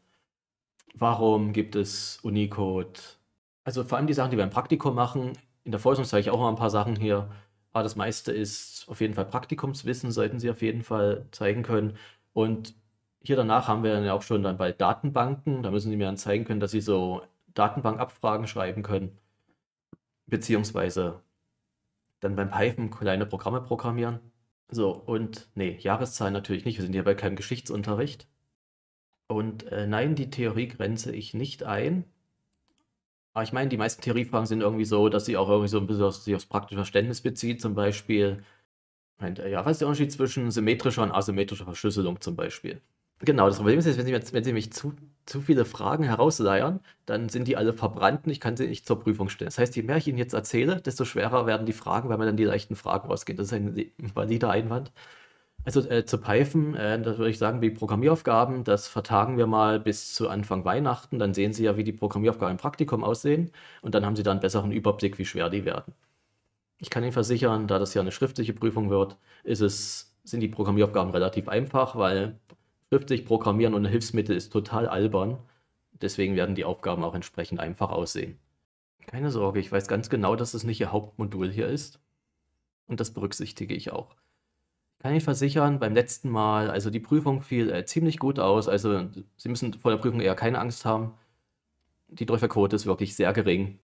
warum gibt es Unicode? Also vor allem die Sachen, die wir im Praktikum machen, in der Forschung zeige ich auch mal ein paar Sachen hier. Aber ah, das meiste ist auf jeden Fall Praktikumswissen, sollten Sie auf jeden Fall zeigen können. Und hier danach haben wir dann ja auch schon dann bei Datenbanken, da müssen Sie mir dann zeigen können, dass Sie so Datenbankabfragen schreiben können, beziehungsweise dann beim Python kleine Programme programmieren. So, und nee, Jahreszahlen natürlich nicht, wir sind hier bei keinem Geschichtsunterricht. Und äh, nein, die Theorie grenze ich nicht ein. Aber ich meine, die meisten Theoriefragen sind irgendwie so, dass sie auch irgendwie so ein bisschen auf, sich aufs praktische Verständnis bezieht. Zum Beispiel, meint, ja, was ist der Unterschied zwischen symmetrischer und asymmetrischer Verschlüsselung zum Beispiel? Genau, das Problem ist jetzt, wenn sie, wenn sie mich zu, zu viele Fragen herausleiern, dann sind die alle verbrannt und ich kann sie nicht zur Prüfung stellen. Das heißt, je mehr ich ihnen jetzt erzähle, desto schwerer werden die Fragen, weil man dann die leichten Fragen rausgeht. Das ist ein valider Einwand. Also äh, zu Python, äh, da würde ich sagen, wie Programmieraufgaben, das vertagen wir mal bis zu Anfang Weihnachten. Dann sehen Sie ja, wie die Programmieraufgaben im Praktikum aussehen. Und dann haben Sie da einen besseren Überblick, wie schwer die werden. Ich kann Ihnen versichern, da das ja eine schriftliche Prüfung wird, es, sind die Programmieraufgaben relativ einfach, weil schriftlich programmieren ohne Hilfsmittel ist total albern. Deswegen werden die Aufgaben auch entsprechend einfach aussehen. Keine Sorge, ich weiß ganz genau, dass es nicht Ihr Hauptmodul hier ist. Und das berücksichtige ich auch. Kann ich versichern, beim letzten Mal, also die Prüfung fiel äh, ziemlich gut aus. Also Sie müssen vor der Prüfung eher keine Angst haben. Die Trefferquote ist wirklich sehr gering.